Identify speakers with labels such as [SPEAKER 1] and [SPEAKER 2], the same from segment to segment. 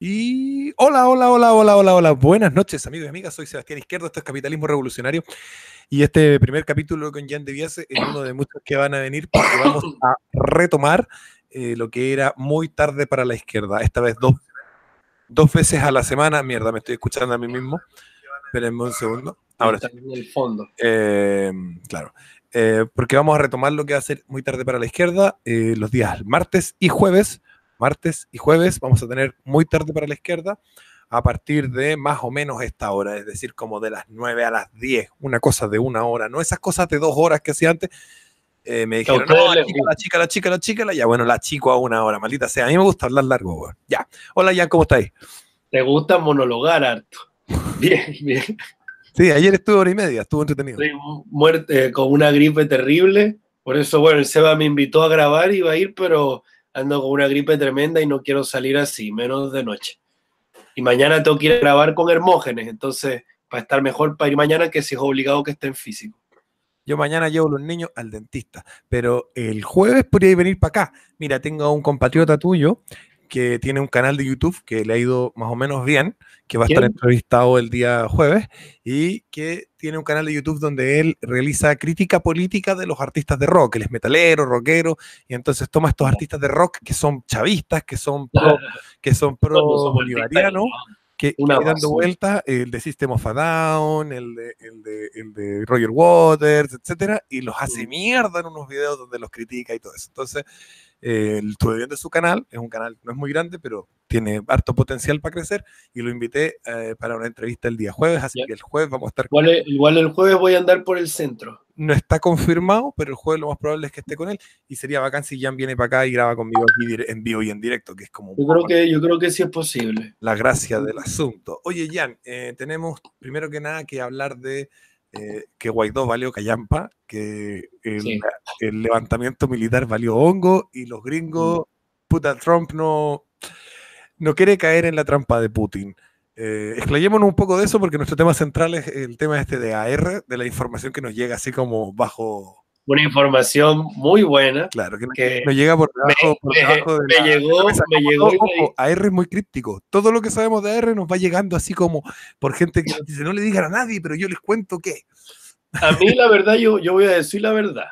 [SPEAKER 1] Y hola, hola, hola, hola, hola, hola. Buenas noches, amigos y amigas. Soy Sebastián Izquierdo, esto es Capitalismo Revolucionario. Y este primer capítulo con Jan de Viase es uno de muchos que van a venir porque vamos a retomar eh, lo que era muy tarde para la izquierda. Esta vez dos, dos veces a la semana. Mierda, me estoy escuchando a mí mismo. Espérenme un segundo. Ahora En el fondo. Eh, claro. Eh, porque vamos a retomar lo que va a ser muy tarde para la izquierda los días martes y jueves martes y jueves vamos a tener muy tarde para la izquierda a partir de más o menos esta hora, es decir, como de las 9 a las 10, una cosa de una hora, no esas cosas de dos horas que hacía antes. Eh, me dijeron, no, la chica, la chica, la chica, la chica, la... ya bueno, la chico a una hora, maldita sea, a mí me gusta hablar largo, Ya, hola ya ¿cómo estáis? Te gusta monologar harto. Bien, bien. Sí, ayer estuve hora y media, estuvo entretenido.
[SPEAKER 2] Estoy muerte, eh, con una gripe terrible, por eso, bueno, el Seba me invitó a grabar, iba a ir, pero ando con una gripe tremenda y no quiero salir así, menos de noche. Y mañana tengo que ir a grabar con Hermógenes, entonces para estar mejor para ir mañana que si es obligado que esté en físico.
[SPEAKER 1] Yo mañana llevo a los niños al dentista, pero el jueves podría venir para acá. Mira, tengo un compatriota tuyo que tiene un canal de YouTube que le ha ido más o menos bien, que va a estar entrevistado el día jueves, y que tiene un canal de YouTube donde él realiza crítica política de los artistas de rock, él es metalero, rockero, y entonces toma estos artistas de rock que son chavistas, que son pro, que son pro bolivarianos que dando vuelta el de System of a Down, el de, el de, el de Roger Waters, etcétera, y los hace mm. mierda en unos videos donde los critica y todo eso. Entonces, el estuve viendo su canal, es un canal no es muy grande, pero tiene harto potencial para crecer y lo invité eh, para una entrevista el día jueves, así que el jueves vamos a estar... Igual, el jueves voy a andar por el centro. No está confirmado, pero el jueves lo más probable es que esté con él y sería bacán si Jan viene para acá y graba conmigo en vivo y en directo, que es como... Yo creo, que, yo creo que sí es posible. La gracia del asunto. Oye, Jan, eh, tenemos primero que nada que hablar de eh, que Guaidó valió callampa, que el, levantamiento militar valió hongo y los gringos, mm. puta, Trump no, no quiere caer en la trampa de Putin. Eh, un poco de eso porque nuestro tema central es el tema este de AR, de la información que nos llega así como bajo una información muy buena. Claro, que, nos llega por debajo, de llegó, me llegó. es muy críptico. Todo lo que sabemos de R nos va llegando así como por gente que dice, no le digan a nadie, pero yo les cuento qué. A mí la verdad, yo, yo voy a decir la verdad.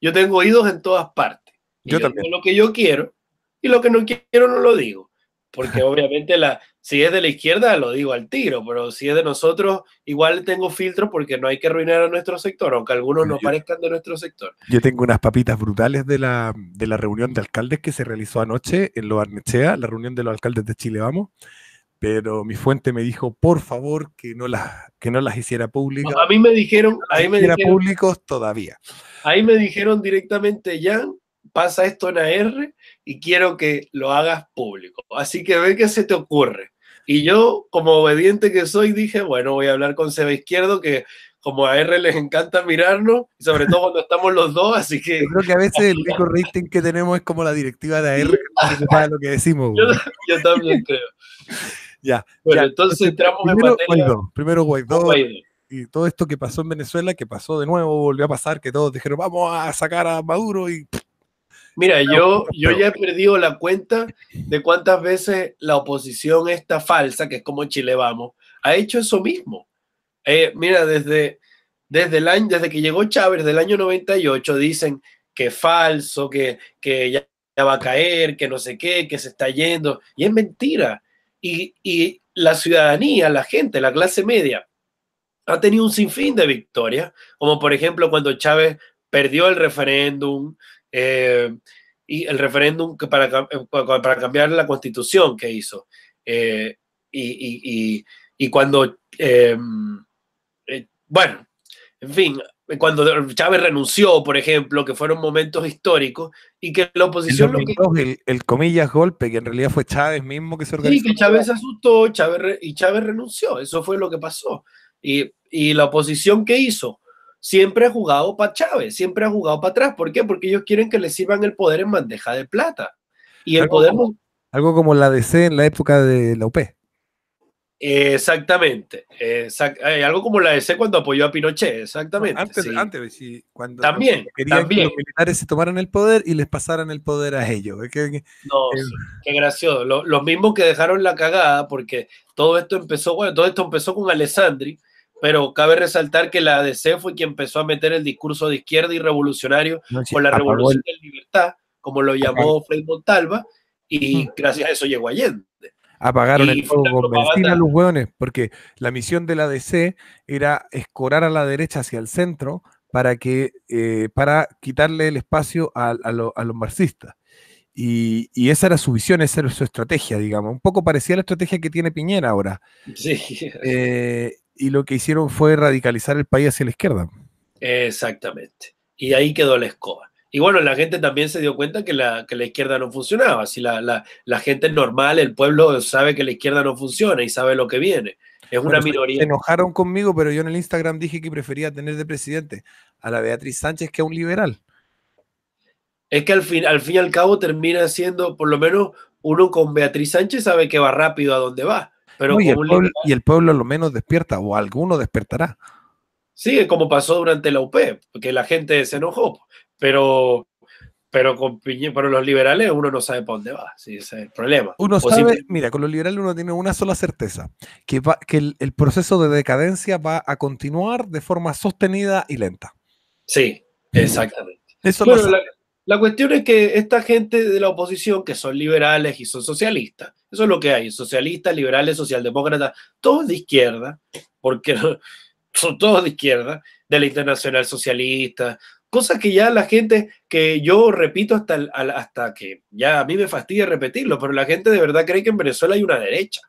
[SPEAKER 1] Yo tengo
[SPEAKER 2] oídos en todas partes. Yo, también. lo que yo quiero y lo que no quiero no lo digo porque obviamente la, si es de la izquierda lo digo al tiro, pero si es de nosotros igual tengo filtro porque no hay que arruinar a nuestro sector, aunque algunos no parezcan de nuestro sector.
[SPEAKER 1] Yo tengo unas papitas brutales de la, de la reunión de alcaldes que se realizó anoche en Lo Arnechea, la reunión de los alcaldes de Chile Vamos, pero mi fuente me dijo, por favor, que no las, que no las hiciera públicas. A mí me
[SPEAKER 2] dijeron... Ahí me dijeron,
[SPEAKER 1] públicos todavía.
[SPEAKER 2] Ahí me dijeron directamente, Jan, pasa esto en AR y quiero que lo hagas público. Así que ve que se te ocurre. Y yo, como obediente que soy, dije, bueno, voy a hablar con Seba Izquierdo, que como a R les encanta mirarnos, y sobre todo cuando estamos los dos, así que... creo que a veces el único rating
[SPEAKER 1] que tenemos es como la directiva de AR, que lo que decimos.
[SPEAKER 2] Yo, también creo.
[SPEAKER 1] ya. Bueno, entonces entramos en materia... Guaidó, primero Guaidó, y todo esto que pasó en Venezuela, que pasó de nuevo, volvió a pasar, que todos dijeron, vamos a sacar a Maduro, y
[SPEAKER 2] Mira, yo, yo ya he perdido la cuenta de cuántas veces la oposición esta falsa, que es como Chile vamos, ha hecho eso mismo. Eh, mira, desde, desde, el año, desde que llegó Chávez, del año 98, dicen que es falso, que, ya, va a caer, que no sé qué, que se está yendo. Y es mentira. Y, y la ciudadanía, la gente, la clase media, ha tenido un sinfín de victorias, como por ejemplo cuando Chávez perdió el referéndum, eh, y el referéndum para, eh, para cambiar la constitución que hizo. Eh, y, y, y, cuando, bueno, en fin, cuando Chávez renunció, por ejemplo, que fueron momentos históricos y que la oposición... El, lo
[SPEAKER 1] el, comillas golpe, que en realidad fue Chávez mismo que se organizó. Sí, que Chávez
[SPEAKER 2] asustó Chávez, y Chávez renunció, eso fue lo que pasó. Y, y la oposición que hizo, siempre ha jugado para Chávez, siempre ha jugado para atrás. ¿Por qué? Porque ellos quieren que les sirvan el poder en bandeja de plata.
[SPEAKER 1] Y el algo poder... Como, algo como la DC en la época de la UP.
[SPEAKER 2] Exactamente. Eh, algo como la DC cuando apoyó a Pinochet, exactamente. antes, antes cuando también, querían también. que los
[SPEAKER 1] militares se tomaran el poder y les pasaran el poder a ellos. no, eh,
[SPEAKER 2] qué gracioso. Los mismos que dejaron la cagada, porque todo esto empezó, todo esto empezó con Alessandri, pero cabe resaltar que la ADC fue quien empezó a meter el discurso de izquierda y revolucionario con la revolución de libertad, como lo llamó Fred Montalva, y gracias a eso llegó Allende.
[SPEAKER 1] Apagaron el fuego con a los hueones, porque la misión de la ADC era escorar a la derecha hacia el centro para, que, eh, para quitarle el espacio a, los marxistas. Y, esa era su visión, esa era su estrategia, digamos. Un poco parecía la estrategia que tiene Piñera ahora. Sí. Eh, y lo que hicieron fue radicalizar el país hacia la izquierda.
[SPEAKER 2] Exactamente. Y ahí quedó la escoba. Y bueno, la gente también se dio cuenta que la, que la izquierda no funcionaba. Si la, la, la, gente normal, el pueblo sabe que la izquierda no funciona y sabe lo que viene. Es una minoría. Se
[SPEAKER 1] enojaron conmigo, pero yo en el Instagram dije que prefería tener de presidente a la Beatriz Sánchez que a un liberal.
[SPEAKER 2] Es que al fin, al fin y al cabo termina siendo, por lo menos uno con Beatriz Sánchez sabe que va rápido a dónde va. Pero y, el
[SPEAKER 1] pueblo, a lo menos despierta, o alguno despertará.
[SPEAKER 2] Sí, como pasó durante la UP, que la gente se enojó, pero, pero con pero los liberales uno no sabe por dónde va, ese es el problema. Uno sabe,
[SPEAKER 1] mira, con los liberales uno tiene una sola certeza, que, va, que el, proceso de decadencia va a continuar de forma sostenida y lenta. Sí, exactamente.
[SPEAKER 2] Eso la cuestión es que esta gente de la oposición, que son liberales y son socialistas, eso es lo que hay, socialistas, liberales, socialdemócratas, todos de izquierda, porque son todos de izquierda, de la Internacional Socialista, cosas que ya la gente, que yo repito hasta, hasta que ya a mí me fastidia repetirlo, pero la gente de verdad cree que en Venezuela hay una derecha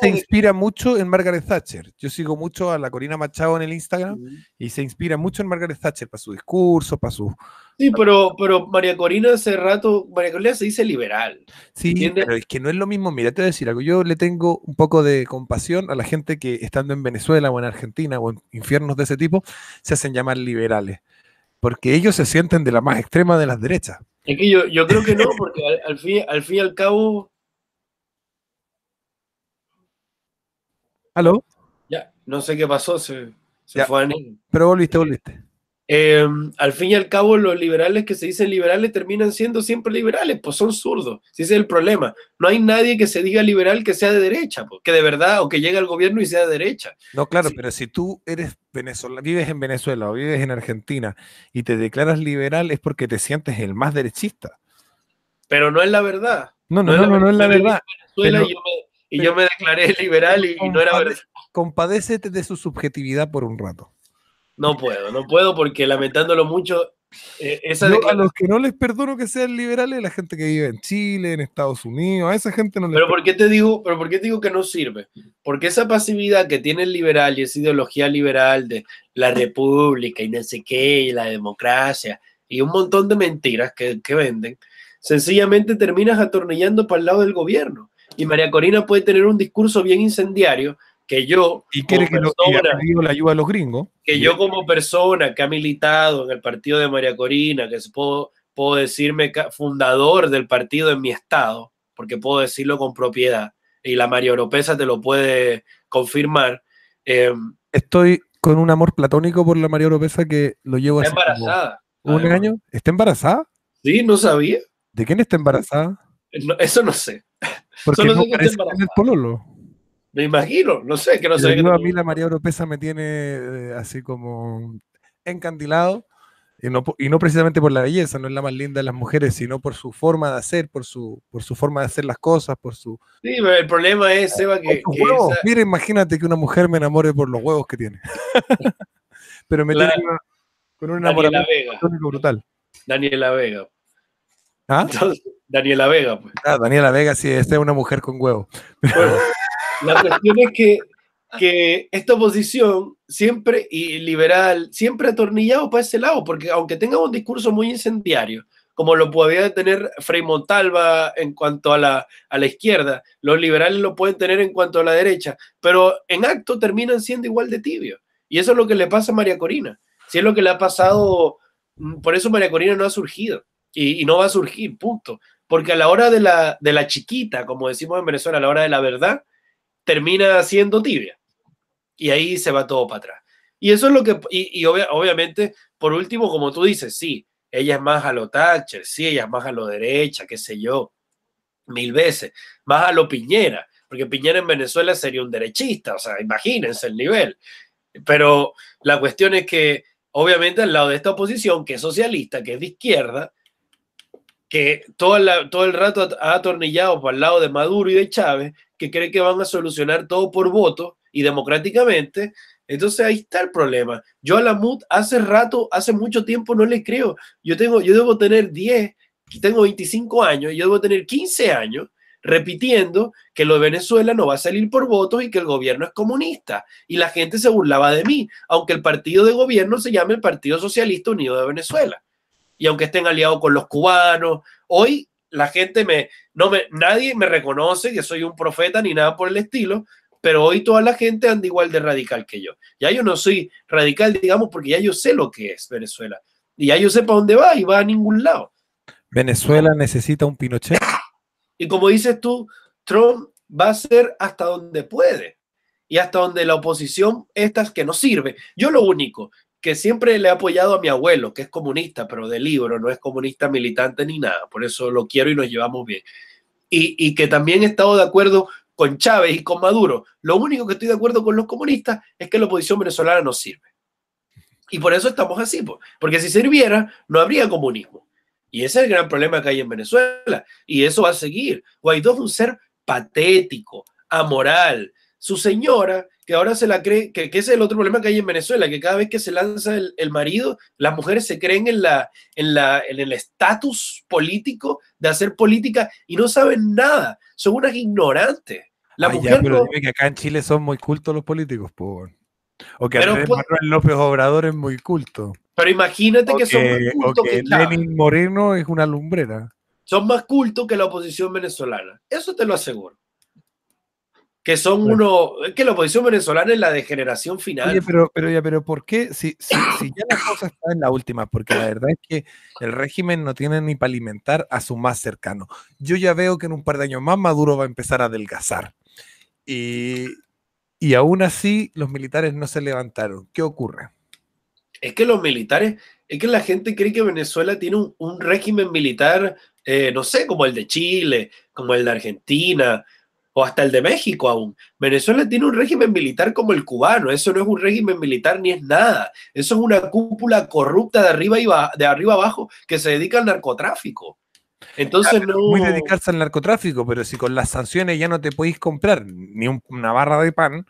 [SPEAKER 2] se
[SPEAKER 1] inspira mucho en Margaret Thatcher. Yo sigo mucho a la Corina Machado en el Instagram y se inspira mucho en Margaret Thatcher para su discurso, para su.
[SPEAKER 2] Sí, pero, pero María Corina hace rato, María Corina se dice liberal. Sí,
[SPEAKER 1] pero es que no es lo mismo. Mira, te voy a decir algo. Yo le tengo un poco de compasión a la gente que estando en Venezuela o en Argentina o en infiernos de ese tipo se hacen llamar liberales. Porque ellos se sienten de la más extrema de las derechas.
[SPEAKER 2] Es que yo, creo que no, porque al, fin, al fin y al cabo ¿Aló? Ya, no sé qué pasó, se, fue a
[SPEAKER 1] Pero volviste, volviste. Eh,
[SPEAKER 2] al fin y al cabo, los liberales que se dicen liberales terminan siendo siempre liberales, pues son zurdos. Ese es el problema. No hay nadie que se diga liberal que sea de derecha, pues, que de verdad o que llegue al gobierno y sea de derecha.
[SPEAKER 1] No, claro, pero si tú eres venezolano, vives en Venezuela o vives en Argentina y te declaras liberal es porque te sientes el más derechista.
[SPEAKER 2] Pero no es la verdad. No, no, no, no, es la verdad y yo me declaré liberal y, no era verdad.
[SPEAKER 1] Compadécete de su subjetividad por un rato.
[SPEAKER 2] No puedo, no puedo porque lamentándolo mucho, eh, a los
[SPEAKER 1] que no les perdono que sean liberales, la gente que vive en Chile, en Estados Unidos, a esa gente no les pero ¿por
[SPEAKER 2] qué te digo, Pero ¿por qué digo que no sirve? Porque esa pasividad que tiene el liberal y esa ideología liberal de la república y no sé qué, la democracia, y un montón de mentiras que, que venden, sencillamente terminas atornillando para el lado del gobierno y María Corina puede tener un discurso bien incendiario que yo que la
[SPEAKER 1] ayuda a los gringos
[SPEAKER 2] que yo como persona que ha militado en el partido de María Corina que puedo, decirme fundador del partido en mi estado porque puedo decirlo con propiedad y la María Oropesa te lo puede confirmar em,
[SPEAKER 1] estoy con un amor platónico por la María Oropesa que lo llevo está
[SPEAKER 2] embarazada un
[SPEAKER 1] año está embarazada sí no sabía de quién está embarazada
[SPEAKER 2] eso no sé
[SPEAKER 1] porque Solo no pololo. Me imagino, no sé, que no sé. a mí la María Oropesa me tiene eh, así como encandilado, y no, precisamente por la belleza, no es la más linda de las mujeres, sino por su forma de hacer, por su, por su forma de hacer las cosas, por su...
[SPEAKER 2] Sí, pero el problema es, ah, Seba, que... Mira,
[SPEAKER 1] imagínate que una mujer me enamore por los huevos que tiene. pero me tiene
[SPEAKER 2] con, un enamoramiento brutal. Daniela Vega. ¿Ah? Daniela Vega, pues.
[SPEAKER 1] Ah, Daniela Vega, sí, esta es una mujer con huevo.
[SPEAKER 2] la cuestión es que, esta oposición siempre, y liberal, siempre atornillado para ese lado, porque aunque tenga un discurso muy incendiario, como lo podía tener Frei Montalva en cuanto a la, a la izquierda, los liberales lo pueden tener en cuanto a la derecha, pero en acto terminan siendo igual de tibios. Y eso es lo que le pasa a María Corina. Si es lo que le ha pasado, mm, por eso María Corina no ha surgido y, no va a surgir, punto. Porque a la hora de la, de la chiquita, como decimos en Venezuela, a la hora de la verdad, termina siendo tibia. Y ahí se va todo para atrás. Y eso es lo que, y, obviamente, por último, como tú dices, sí, ella es más a lo Thatcher, sí, ella es más a lo derecha, qué sé yo, mil veces, más a lo Piñera, porque Piñera en Venezuela sería un derechista, o sea, imagínense el nivel. Pero la cuestión es que, obviamente, al lado de esta oposición, que es socialista, que es de izquierda, todo, todo el rato ha atornillado para el lado de Maduro y de Chávez, que cree que van a solucionar todo por voto y democráticamente. Entonces ahí está el problema. Yo a la MUD hace rato, hace mucho tiempo no le creo. Yo, tengo, yo debo tener 10, tengo 25 años, yo debo tener 15 años repitiendo que lo de Venezuela no va a salir por votos y que el gobierno es comunista. Y la gente se burlaba de mí, aunque el partido de gobierno se llame el Partido Socialista Unido de Venezuela y aunque estén aliados con los cubanos, hoy la gente me, no me, nadie me reconoce que soy un profeta ni nada por el estilo, pero hoy toda la gente anda igual de radical que yo. Ya yo no soy radical, digamos, porque ya yo sé lo que es Venezuela. Y ya yo sé para dónde va y va a ningún lado.
[SPEAKER 1] Venezuela necesita un Pinochet.
[SPEAKER 2] Y como dices tú, Trump va a ser hasta donde puede y hasta donde la oposición estas que no sirve. Yo lo único siempre le he apoyado a mi abuelo, que es comunista, pero de libro, no es comunista militante ni nada, por eso lo quiero y nos llevamos bien. Y, y que también he estado de acuerdo con Chávez y con Maduro. Lo único que estoy de acuerdo con los comunistas es que la oposición venezolana no sirve. Y por eso estamos así, porque si sirviera, no habría comunismo. Y ese es el gran problema que hay en Venezuela. Y eso va a seguir. Guaidó es un ser patético, amoral. Su señora que ahora se la cree, que, ese es el otro problema que hay en Venezuela, que cada vez que se lanza el, marido, las mujeres se creen en, la, en, la, en el estatus político de hacer política y no saben nada, son unas ignorantes. La pero que
[SPEAKER 1] acá en Chile son muy cultos los políticos, por. O que pero, pues Manuel López Obrador es muy culto.
[SPEAKER 2] Pero imagínate que, son más cultos que, Lenin
[SPEAKER 1] Moreno es una lumbrera.
[SPEAKER 2] Son más cultos que la oposición venezolana. Eso te lo aseguro que son uno, es que la oposición venezolana es la degeneración
[SPEAKER 1] final. Oye, pero, pero ya, pero ¿por qué? Si, ya la cosa está en la última, porque la verdad es que el régimen no tiene ni para alimentar a su más cercano. Yo ya veo que en un par de años más Maduro va a empezar a adelgazar. Y, y aún así los militares no se levantaron. ¿Qué ocurre? Es que los militares, es que la gente cree que
[SPEAKER 2] Venezuela tiene un, régimen militar, eh, no sé, como el de Chile, como el de Argentina, o hasta el de México aún. Venezuela tiene un régimen militar como el cubano, eso no es un régimen militar ni es nada, eso es una cúpula corrupta de arriba, y de arriba abajo que se dedica al narcotráfico.
[SPEAKER 1] Entonces no... Muy dedicarse al narcotráfico, pero si con las sanciones ya no te podéis comprar ni una barra de pan,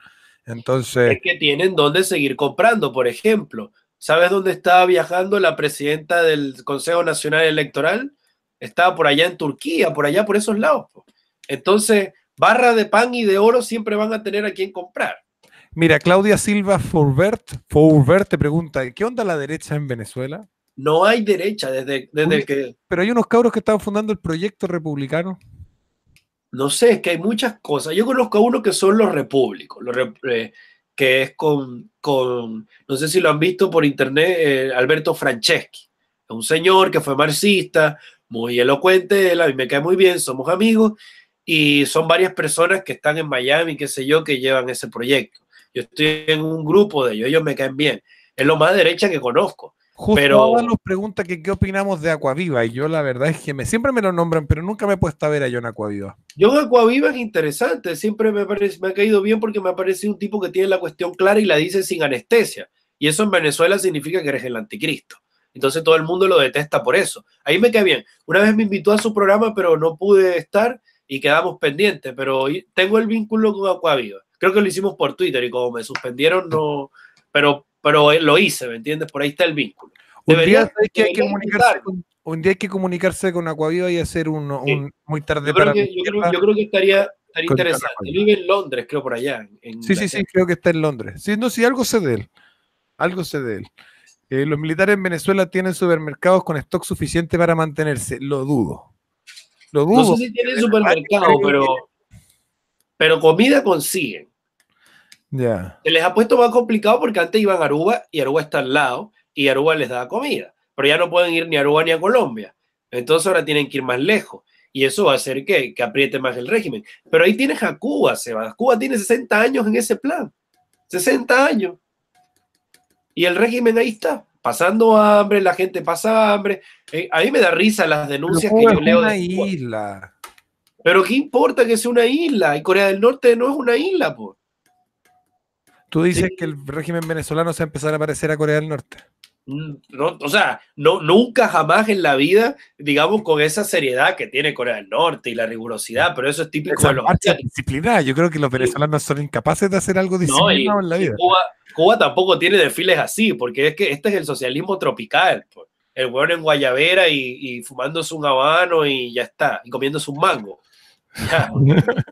[SPEAKER 1] entonces... Es
[SPEAKER 2] que tienen dónde seguir comprando, por ejemplo. ¿Sabes dónde estaba viajando la presidenta del Consejo Nacional Electoral? Estaba por allá en Turquía, por allá, por esos lados. Entonces, barra de pan y de oro siempre van a tener a quien comprar.
[SPEAKER 1] Mira, Claudia Silva Forbert, Forbert te pregunta, ¿qué onda la derecha en Venezuela? No hay derecha desde, desde que... Pero hay unos cabros que están fundando el proyecto republicano.
[SPEAKER 2] No sé, es que hay muchas cosas. Yo conozco a uno que son los repúblicos, eh, que es con, con, no sé si lo han visto por internet, eh, Alberto Franceschi, un señor que fue marxista, muy elocuente, a mí me cae muy bien, somos amigos, y son varias personas que están en Miami, qué sé yo, que llevan ese proyecto. Yo estoy en un grupo de ellos, ellos me caen bien. Es lo más derecha que conozco. Justo pero... nos
[SPEAKER 1] pregunta que qué opinamos de Acuaviva y yo la verdad es que me, siempre me lo nombran, pero nunca me he puesto a ver a John Acuaviva. John Acuaviva es interesante, siempre me, parece, me ha caído bien porque me ha parecido un tipo que tiene la cuestión clara y
[SPEAKER 2] la dice sin anestesia. Y eso en Venezuela significa que eres el anticristo. Entonces todo el mundo lo detesta por eso. Ahí me cae bien. Una vez me invitó a su programa, pero no pude estar y quedamos pendientes, pero tengo el vínculo con Acuaviva. Creo que lo hicimos por Twitter y como me suspendieron, no, pero, pero lo hice, ¿me entiendes? Por ahí está el vínculo. Un día,
[SPEAKER 1] hay que comunicarse con, un día, que comunicarse con, Acuaviva y hacer un, muy tarde para que, yo,
[SPEAKER 2] creo, que estaría interesante. Vive en Londres, creo, por allá. sí, sí, sí,
[SPEAKER 1] creo que está en Londres. Sí, no, algo se de él. Algo se de él. Eh, los militares en Venezuela tienen supermercados con stock suficiente para mantenerse. Lo dudo. No sé si tienen supermercado, pero,
[SPEAKER 2] pero comida consiguen. Ya. Se les ha puesto más complicado porque antes iban a Aruba y Aruba está al lado y Aruba les da comida, pero ya no pueden ir ni a Aruba ni a Colombia. Entonces ahora tienen que ir más lejos y eso va a hacer que, apriete más el régimen. Pero ahí tienes a Cuba, Sebas. Cuba tiene 60 años en ese plan. 60 años. Y el régimen ahí está pasando hambre, la gente pasa hambre.
[SPEAKER 1] Eh, a mí me da risa las denuncias que yo leo. Una de isla.
[SPEAKER 2] Pero ¿qué importa
[SPEAKER 1] que sea una isla? Y Corea del Norte no es una isla, ¿por? Tú dices que el régimen venezolano se ha empezado a parecer a Corea del Norte. Mm,
[SPEAKER 2] no, o sea, no, nunca jamás en la vida, digamos, con esa seriedad que tiene Corea del Norte y la rigurosidad, pero eso es
[SPEAKER 1] típico de los Yo creo que los venezolanos son incapaces de hacer algo disciplinado en la vida.
[SPEAKER 2] Cuba, tampoco tiene desfiles así, porque es que este es el socialismo tropical. El hueón en Guayavera y, y fumándose un habano y ya está, y comiéndose un mango.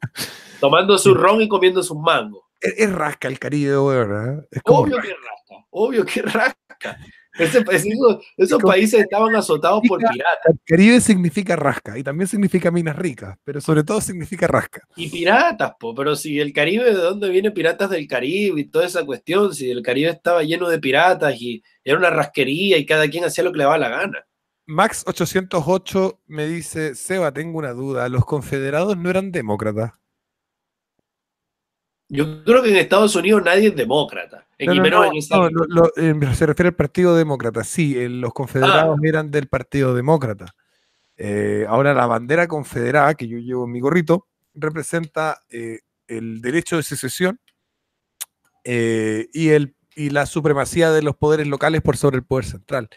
[SPEAKER 2] tomando su ron y comiendo su mango Es,
[SPEAKER 1] rasca el Caribe, weón.
[SPEAKER 2] ¿eh? obvio que rasca,
[SPEAKER 1] obvio que rasca esos, países estaban azotados por piratas. Caribe significa rasca y también significa minas ricas, pero sobre todo significa rasca.
[SPEAKER 2] Y piratas, po, pero si el Caribe, ¿de dónde viene piratas del Caribe y toda esa cuestión? Si el Caribe estaba lleno de piratas y era una rasquería y cada quien hacía lo que le daba la gana.
[SPEAKER 1] Max 808 me dice, Seba, tengo una duda, ¿los confederados no eran demócratas?
[SPEAKER 2] Yo creo que en Estados Unidos nadie es demócrata.
[SPEAKER 1] se refiere al Partido Demócrata. Sí, eh, los confederados ah. eran del Partido Demócrata. Eh, ahora la bandera confederada que yo llevo en mi gorrito representa eh, el derecho de secesión y, el, y la supremacía de los poderes locales por sobre el poder central.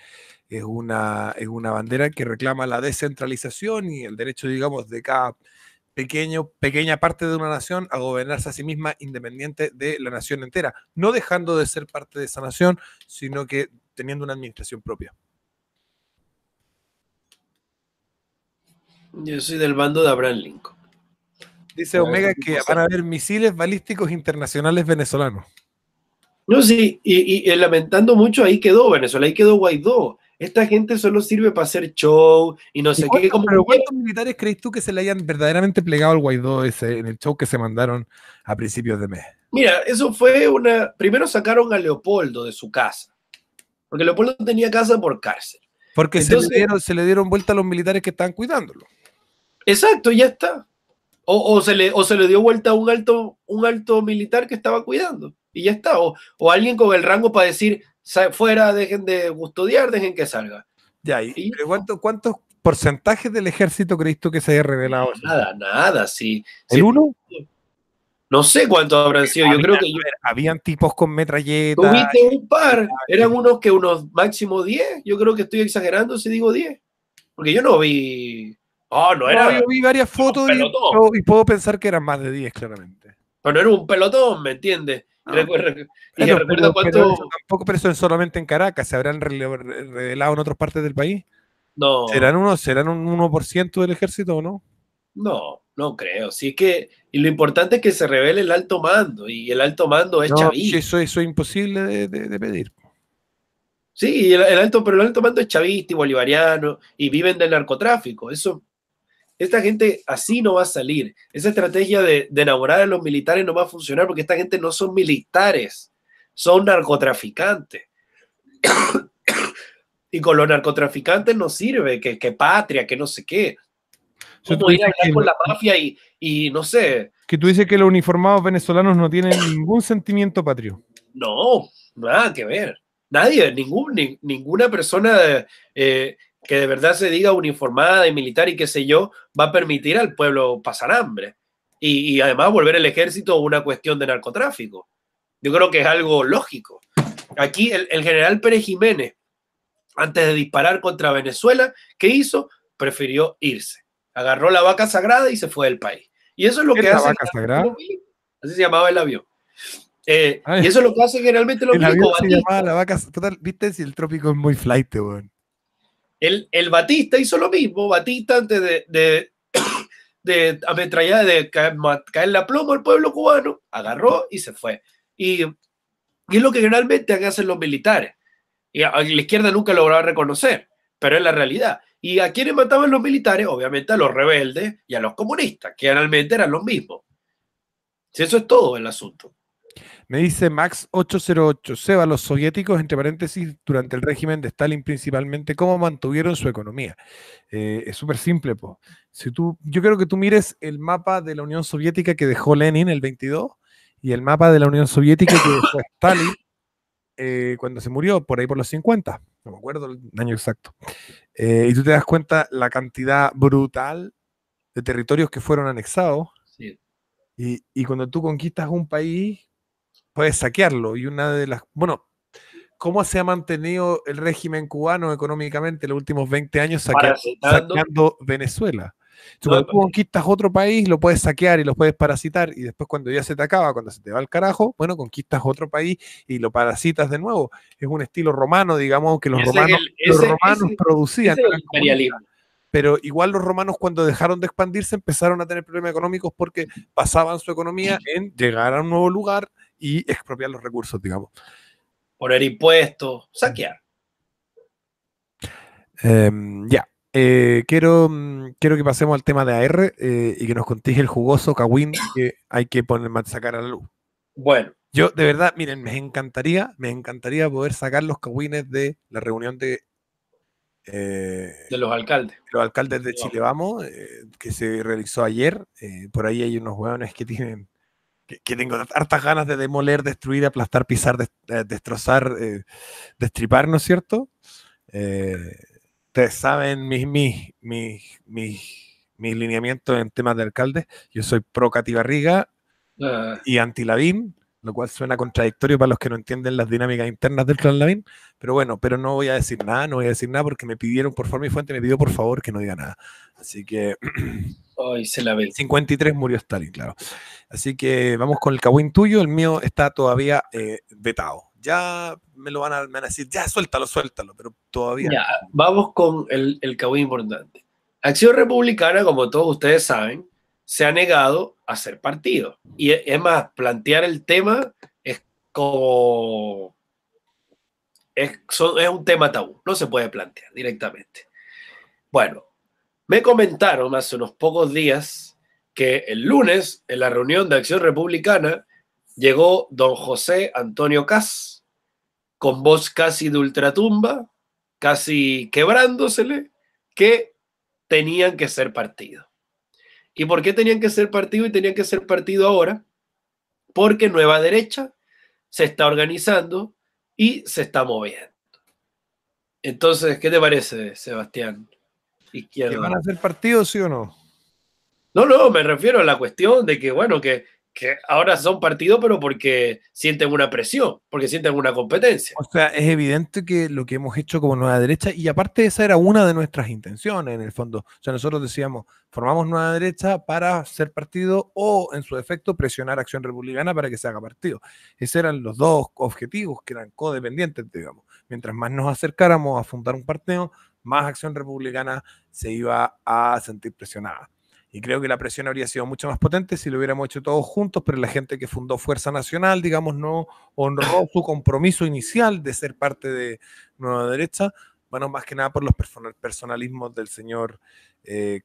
[SPEAKER 1] Es una, es una bandera que reclama la descentralización y el derecho, digamos, de cada pequeño, pequeña parte de una nación a gobernarse a sí misma independiente de la nación entera, no dejando de ser parte de esa nación, sino que teniendo una administración propia.
[SPEAKER 2] Yo soy del bando de Abraham Lincoln.
[SPEAKER 1] Dice Omega que van a haber misiles balísticos internacionales venezolanos. No, sí, y lamentando mucho, ahí quedó Venezuela, ahí quedó Guaidó esta gente solo
[SPEAKER 2] sirve para hacer show
[SPEAKER 1] y no sé qué. cuántos militares crees tú que se le hayan verdaderamente plegado al Guaidó en el show que se mandaron a principios de mes?
[SPEAKER 2] Mira, eso fue una. Primero sacaron a Leopoldo de su casa, porque Leopoldo tenía casa por cárcel. Porque se, le dieron, vuelta a los militares que estaban cuidándolo. Exacto, ya está. O, se le, o se le dio vuelta a un alto, un alto militar que estaba cuidando. Y ya está. O, o alguien con el rango para decir, fuera, dejen de custodiar, dejen que salga.
[SPEAKER 1] Ya, ¿cuántos porcentajes del ejército creíste que se haya revelado? Nada, nada, sí. ¿El uno?
[SPEAKER 2] No sé cuántos habrán sido, yo creo que...
[SPEAKER 1] Habían tipos con
[SPEAKER 2] metralletas... Tuviste un par, ah, eran unos que unos máximo 10, yo creo que estoy exagerando si digo 10, porque yo no vi... Ah, no, era... yo vi varias
[SPEAKER 1] fotos y puedo pensar que eran más de 10, claramente
[SPEAKER 2] pero no era un pelotón, ¿me entiendes? recuerdo, y recuerdo cuánto...
[SPEAKER 1] tampoco, pero es solamente en Caracas, se habrán revelado en otras partes del país.
[SPEAKER 2] No. ¿Serán,
[SPEAKER 1] serán un 1% del ejército o no?
[SPEAKER 2] No, no creo. Sí que, y lo importante es que se revele el alto mando, y el alto mando es chavista.
[SPEAKER 1] Eso, eso, es imposible de, pedir.
[SPEAKER 2] Sí, el, alto, pero el alto mando es chavista y bolivariano, y viven del narcotráfico. Eso, esta gente así no va a salir. Esa estrategia de, enamorar a los militares no va a funcionar porque esta gente no son militares, son narcotraficantes. y con los narcotraficantes no sirve, que, patria, que no sé qué.
[SPEAKER 1] Yo hablar que, con la
[SPEAKER 2] mafia y, no sé.
[SPEAKER 1] Que tú dices que los uniformados venezolanos no tienen ningún sentimiento patrio.
[SPEAKER 2] No, nada que ver. Nadie, ningún, ninguna persona eh, que de verdad se diga uniformada y militar y qué sé yo, va a permitir al pueblo pasar hambre. Y, además volver el ejército una cuestión de narcotráfico. Yo creo que es algo lógico. Aquí el, general Pérez Jiménez, antes de disparar contra Venezuela, ¿qué hizo? Prefirió irse. Agarró la vaca sagrada y se fue del país. Y eso es lo que hace... Vaca sagrada? Así se llamaba el avión. Eh, y eso es lo que hace generalmente los
[SPEAKER 1] viste si el trópico es muy flight, weón.
[SPEAKER 2] El, Batista hizo lo mismo. Batista, antes de, de, de ametrallar, de caer, la plomo al pueblo cubano, agarró y se fue. Y, es lo que generalmente hacen los militares. Y la izquierda nunca lo reconocer, pero es la realidad. ¿Y a quienes mataban los militares? Obviamente a los rebeldes y a los comunistas, que generalmente eran los mismos. Si eso es todo el asunto.
[SPEAKER 1] Me dice Max808, Seba, los soviéticos, entre paréntesis, durante el régimen de Stalin principalmente, ¿cómo mantuvieron su economía? Eh, es súper simple, Si tú, yo creo que tú mires el mapa de la Unión Soviética que dejó Lenin el 22 y el mapa de la Unión Soviética que dejó Stalin eh, cuando se murió, por ahí por los 50, no me acuerdo el año exacto. Eh, y tú te das cuenta la cantidad brutal de territorios que fueron anexados. Y, y cuando tú conquistas un país, puedes saquearlo. Y una de las, bueno, ¿cómo se ha mantenido el régimen cubano económicamente los últimos 20 años saqueando Venezuela? tú conquistas otro país, lo puedes saquear y lo puedes parasitar, y después cuando ya se te acaba, cuando se te va el carajo, bueno, conquistas otro país y lo parasitas de nuevo. Es un estilo romano, digamos, que los romanos, los romanos producían. Pero igual los romanos cuando dejaron de expandirse empezaron a tener problemas económicos porque pasaban su economía en llegar a un nuevo lugar, y expropiar los recursos, digamos. Poner impuestos, saquear. Em, ya. Eh, quiero, mm, quiero que pasemos al tema de AR eh, y que nos contéis el jugoso Kawin que hay que poner, más, sacar a la luz. Bueno. Yo, de verdad, miren, me encantaría, me encantaría poder sacar los Kawines de la reunión de. Eh, de los alcaldes. De los alcaldes de Chile que se realizó ayer. por ahí hay unos hueones que tienen que, tengo hartas ganas de demoler, destruir, aplastar, pisar, eh, destrozar, eh, destripar, ¿no es cierto? Eh, ustedes saben mis, mis, mis, lineamientos en temas de alcalde. Yo soy pro cativarriga ah. y anti Lavín lo cual suena contradictorio para los que no entienden las dinámicas internas del clan Lavín, pero bueno, pero no voy a decir nada, no voy a decir nada porque me pidieron, por favor, mi fuente me pidió por favor que no diga nada. Así que... Hoy se la ve. 53 murió Stalin, claro. Así que vamos con el cagüín tuyo, el mío está todavía eh, vetado. Ya me lo van a, a, decir, ya suéltalo, suéltalo, pero todavía... Ya, vamos con
[SPEAKER 2] el, el importante. Acción Republicana, como todos ustedes saben, se ha negado a ser partido. Y e, es más, plantear el tema es como... Es, es un tema tabú, no se puede plantear directamente. Bueno, me comentaron hace unos pocos días que el lunes, en la reunión de Acción Republicana, llegó don José Antonio Cas, con voz casi de ultratumba, casi quebrándosele, que tenían que ser partido. ¿Y por qué tenían que ser partido y tenían que ser partido ahora? Porque Nueva Derecha se está organizando y se está moviendo. Entonces, ¿qué te parece, Sebastián? Izquierda. ¿Que van
[SPEAKER 1] a ser partido, sí o no?
[SPEAKER 2] No, no, me refiero a la cuestión de que, bueno, que que ahora son partidos, pero porque sienten una presión, porque sienten una competencia.
[SPEAKER 1] O sea, es evidente que lo que hemos hecho como Nueva Derecha, y aparte esa era una de nuestras intenciones en el fondo. O sea, nosotros decíamos, formamos Nueva Derecha para ser partido o, en su defecto, presionar a Acción Republicana para que se haga partido. Esos eran los dos objetivos que eran codependientes, digamos. Mientras más nos acercáramos a fundar un partido, más Acción Republicana se iba a sentir presionada. Y creo que la presión habría sido mucho más potente si lo hubiéramos hecho todos juntos, pero la gente que fundó Fuerza Nacional, digamos, no honró su compromiso inicial de ser parte de Nueva Derecha, bueno, más que nada por los personalismos del señor eh,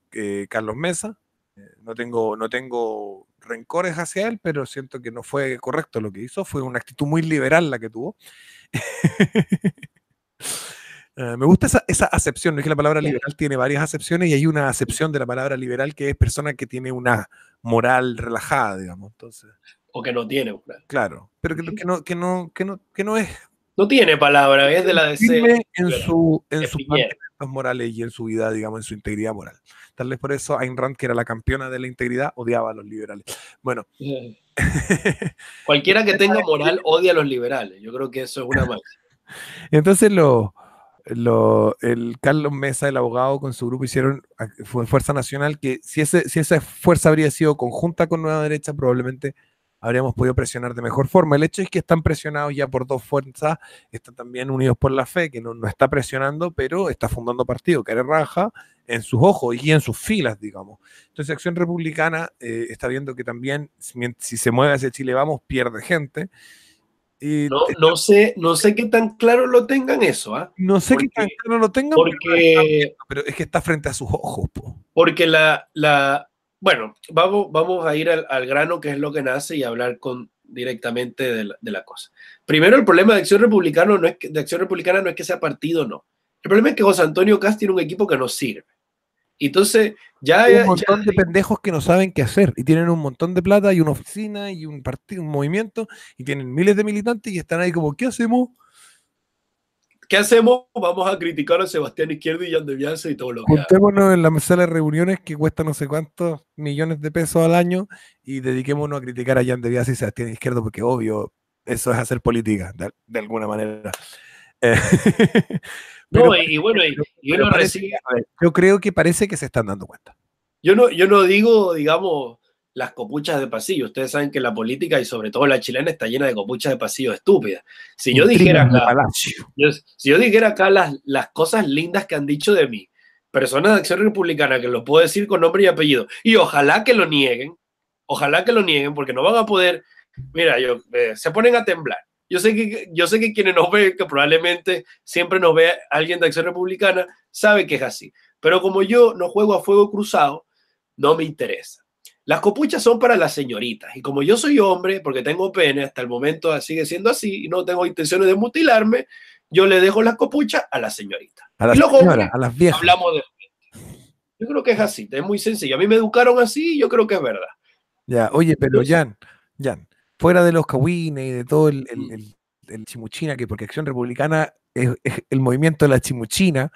[SPEAKER 1] Carlos Mesa. Eh, no tengo, no tengo rencores hacia él, pero siento que no fue correcto lo que hizo, fue una actitud muy liberal la que tuvo. Eh, me gusta esa, acepción, es que la palabra liberal tiene varias acepciones y hay una acepción de la palabra liberal que es persona que tiene una moral relajada, digamos. o que no tiene Claro, pero que, no, que, no, que, no, que no es... No tiene palabra, es de la de En su, en sus morales y en su vida, digamos, en su integridad moral. Tal vez por eso Ayn Rand, que era la campeona de la integridad, odiaba a los liberales. Bueno.
[SPEAKER 2] Cualquiera que tenga moral odia a los liberales. Yo creo que eso es una
[SPEAKER 1] Entonces lo, el Carlos Mesa, el abogado, con su grupo hicieron Fuerza Nacional, que si, ese, si esa fuerza habría sido conjunta con Nueva Derecha, probablemente habríamos podido presionar de mejor forma. El hecho es que están presionados ya por dos fuerzas, están también unidos por la fe, que no, está presionando, pero está fundando partido, que raja en sus ojos y en sus filas, digamos. Entonces Acción Republicana eh, está viendo que también, si se mueve hacia Chile, vamos, pierde gente no, no, sé, no sé qué tan claro lo tengan eso, ¿ah? No sé qué tan claro lo tengan, pero es que está frente a sus ojos.
[SPEAKER 2] Porque la, la, bueno, vamos, vamos a ir al, grano, que es lo que nace, y hablar con, directamente de la, cosa. Primero, el problema de Acción, Republicano no es de Acción Republicana no es que sea partido, no. El problema es que José Antonio Castro tiene un equipo que no sirve. Entonces, ya. Hay un montón
[SPEAKER 1] de pendejos que no saben qué hacer y tienen un montón de plata y una oficina y un partido, un movimiento y tienen miles de militantes y están ahí como, ¿qué hacemos? ¿Qué hacemos? Vamos a criticar a Sebastián Izquierdo y Yandevianza y todo lo que. Juntémonos en la mesa de reuniones que cuesta no sé cuántos millones de pesos al año y dediquémonos a criticar a Yandevianza y Sebastián Izquierdo porque, obvio, eso es hacer política de, alguna manera. Eh, no, y bueno, y, yo creo que parece que se están dando cuenta.
[SPEAKER 2] Yo no, yo no digo, digamos, las copuchas de pasillo. Ustedes saben que la política y sobre todo la chilena está llena de copuchas de pasillo estúpidas. Si yo dijera acá, si yo dijera acá las, las cosas lindas que han dicho de mí, personas de Acción Republicana que lo puedo decir con nombre y apellido, y ojalá que lo nieguen, ojalá que lo nieguen, porque no van a poder, mira, yo, eh, se ponen a temblar. Yo sé que, yo sé que quienes nos ven, que probablemente siempre nos vea alguien de Acción Republicana, sabe que es así. Pero como yo no juego a fuego cruzado, no me interesa. Las copuchas son para las señoritas. Y como yo soy hombre, porque tengo pene, hasta el momento sigue siendo así, y no tengo intenciones de mutilarme, yo le dejo las copuchas a las señoritas.
[SPEAKER 1] A las a las
[SPEAKER 2] Hablamos de... Yo creo que es así, es muy sencillo. A mí me educaron así y yo creo que es verdad.
[SPEAKER 1] Ya, oye, pero Jan, Jan, fuera de los kawines y de todo el, chimuchina, que porque Acción Republicana es, el movimiento de la chimuchina,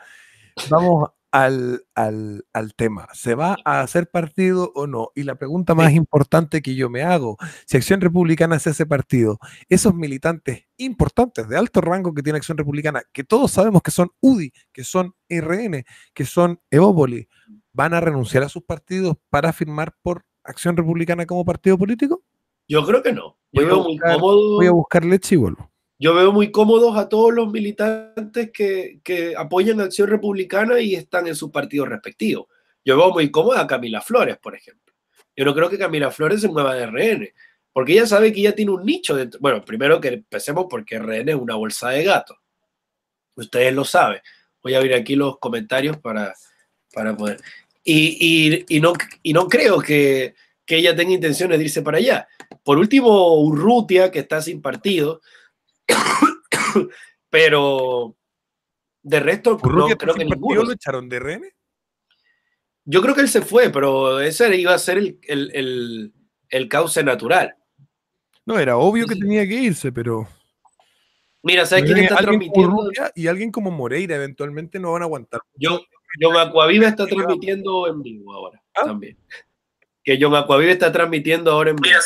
[SPEAKER 1] vamos al, al, tema. ¿Se va a hacer partido o no? Y la pregunta más importante que yo me hago, si Acción Republicana se hace partido, esos militantes importantes de alto rango que tiene Acción Republicana, que todos sabemos que son UDI, que son RN, que son Evópoli, ¿van a renunciar a sus partidos para firmar por Acción Republicana como partido político?
[SPEAKER 2] Yo creo que no. Yo veo muy a
[SPEAKER 1] buscarle Yo
[SPEAKER 2] veo muy cómodos a todos los militantes que, apoyan la acción republicana y están en sus partidos respectivos. Yo veo muy cómoda a Camila Flores, por ejemplo. Yo no creo que Camila Flores se mueva de RN, porque ella sabe que ella tiene un nicho dentro. Bueno, primero que empecemos porque RN es una bolsa de gatos. Ustedes lo saben. Voy a abrir aquí los comentarios para, para poder. Y, y, y no, y no creo que, que ella tenga intenciones de irse para allá. Por último, Urrutia, que está sin partido, pero de resto, no creo que ninguno. lo echaron de René? Yo creo que él se fue, pero ese iba a ser el,
[SPEAKER 1] cauce natural. No, era obvio que tenía que irse, pero. Mira, ¿sabes quién está transmitiendo? y alguien como Moreira eventualmente no van a aguantar. Yo,
[SPEAKER 2] yo Macuaviva está transmitiendo en vivo ahora ¿Ah? también que John Aquaviva está transmitiendo ahora en vivo.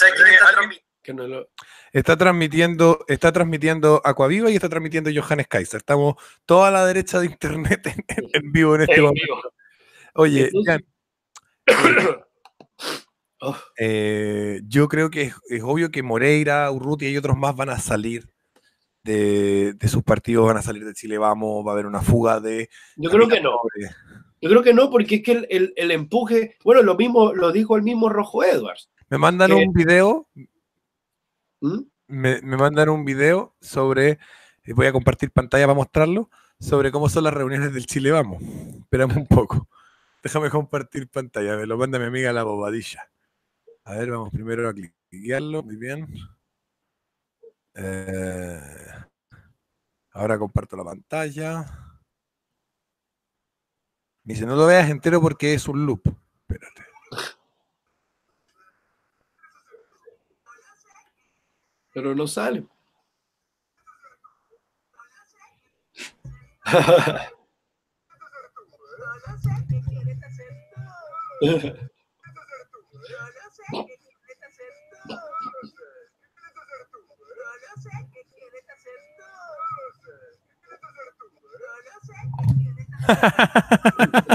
[SPEAKER 1] está transmitiendo? Está transmitiendo, está Aquaviva y está transmitiendo Johannes Kaiser. Estamos toda la derecha de internet en, vivo en este momento. Oye, oh. eh, yo creo que es, obvio que Moreira, Urrutia y otros más van a salir de, sus partidos, van a salir de Chile, vamos, va a haber una fuga de... Yo creo que no.
[SPEAKER 2] Yo creo que no, porque es que el, empuje, bueno, lo mismo lo dijo el mismo Rojo Edwards.
[SPEAKER 1] Me mandan un video. ¿Mm? Me, me, mandan un video sobre, eh, voy a compartir pantalla para mostrarlo, sobre cómo son las reuniones del Chile Vamos. Esperamos un poco. Déjame compartir pantalla, me lo manda mi amiga la bobadilla. A ver, vamos primero a cliquearlo, muy bien. Eh, ahora comparto la pantalla dice, no lo veas entero porque es un loop.
[SPEAKER 2] Pero no sale.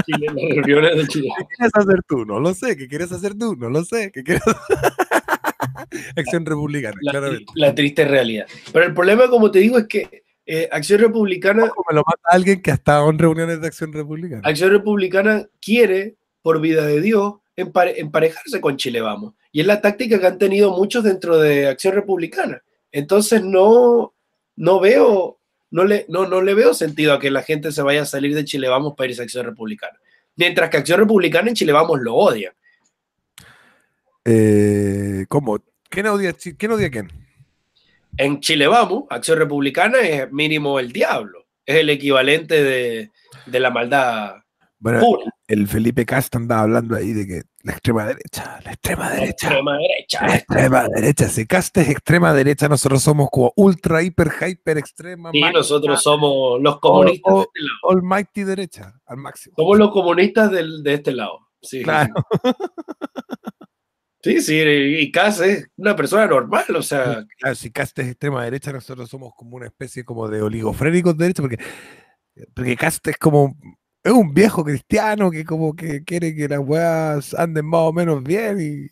[SPEAKER 2] ¿Qué quieres
[SPEAKER 1] hacer tú? No lo sé. ¿Qué quieres hacer tú? No lo sé. ¿Qué Acción Republicana, claramente. La triste realidad. Pero el problema, como te digo, es que eh, Acción Republicana. me lo alguien que ha estado en reuniones de Acción Republicana. Acción
[SPEAKER 2] Republicana quiere, por vida de Dios, emparejarse con Chile Vamos. Y es la táctica que han tenido muchos dentro de Acción Republicana. Entonces no, no veo no le, veo sentido a que la gente se vaya a salir de Chile Vamos para irse a Acción Republicana. Mientras que Acción Republicana en Chile Vamos lo odia.
[SPEAKER 1] Eh, ¿Cómo?
[SPEAKER 2] ¿Quién odia, ¿Quién a quién? En Chile Vamos, Acción Republicana es mínimo el diablo. Es el equivalente de, de la maldad
[SPEAKER 1] bueno, el Felipe Castro andaba hablando ahí de que la extrema derecha,
[SPEAKER 2] la extrema derecha.
[SPEAKER 1] La extrema derecha. Si Kast es extrema derecha, nosotros somos como ultra, hiper, hyper, extrema. Y nosotros somos los comunistas de este lado. Almighty derecha, al máximo. Somos los comunistas de este lado. Sí. Claro. Sí, sí, y Cast es una persona normal, o sea. Claro, si Cast es extrema derecha, nosotros somos como una especie como de oligofrénicos de derecha, porque, porque Cast es como es un viejo cristiano que como que quiere que las weas anden más o menos bien, y,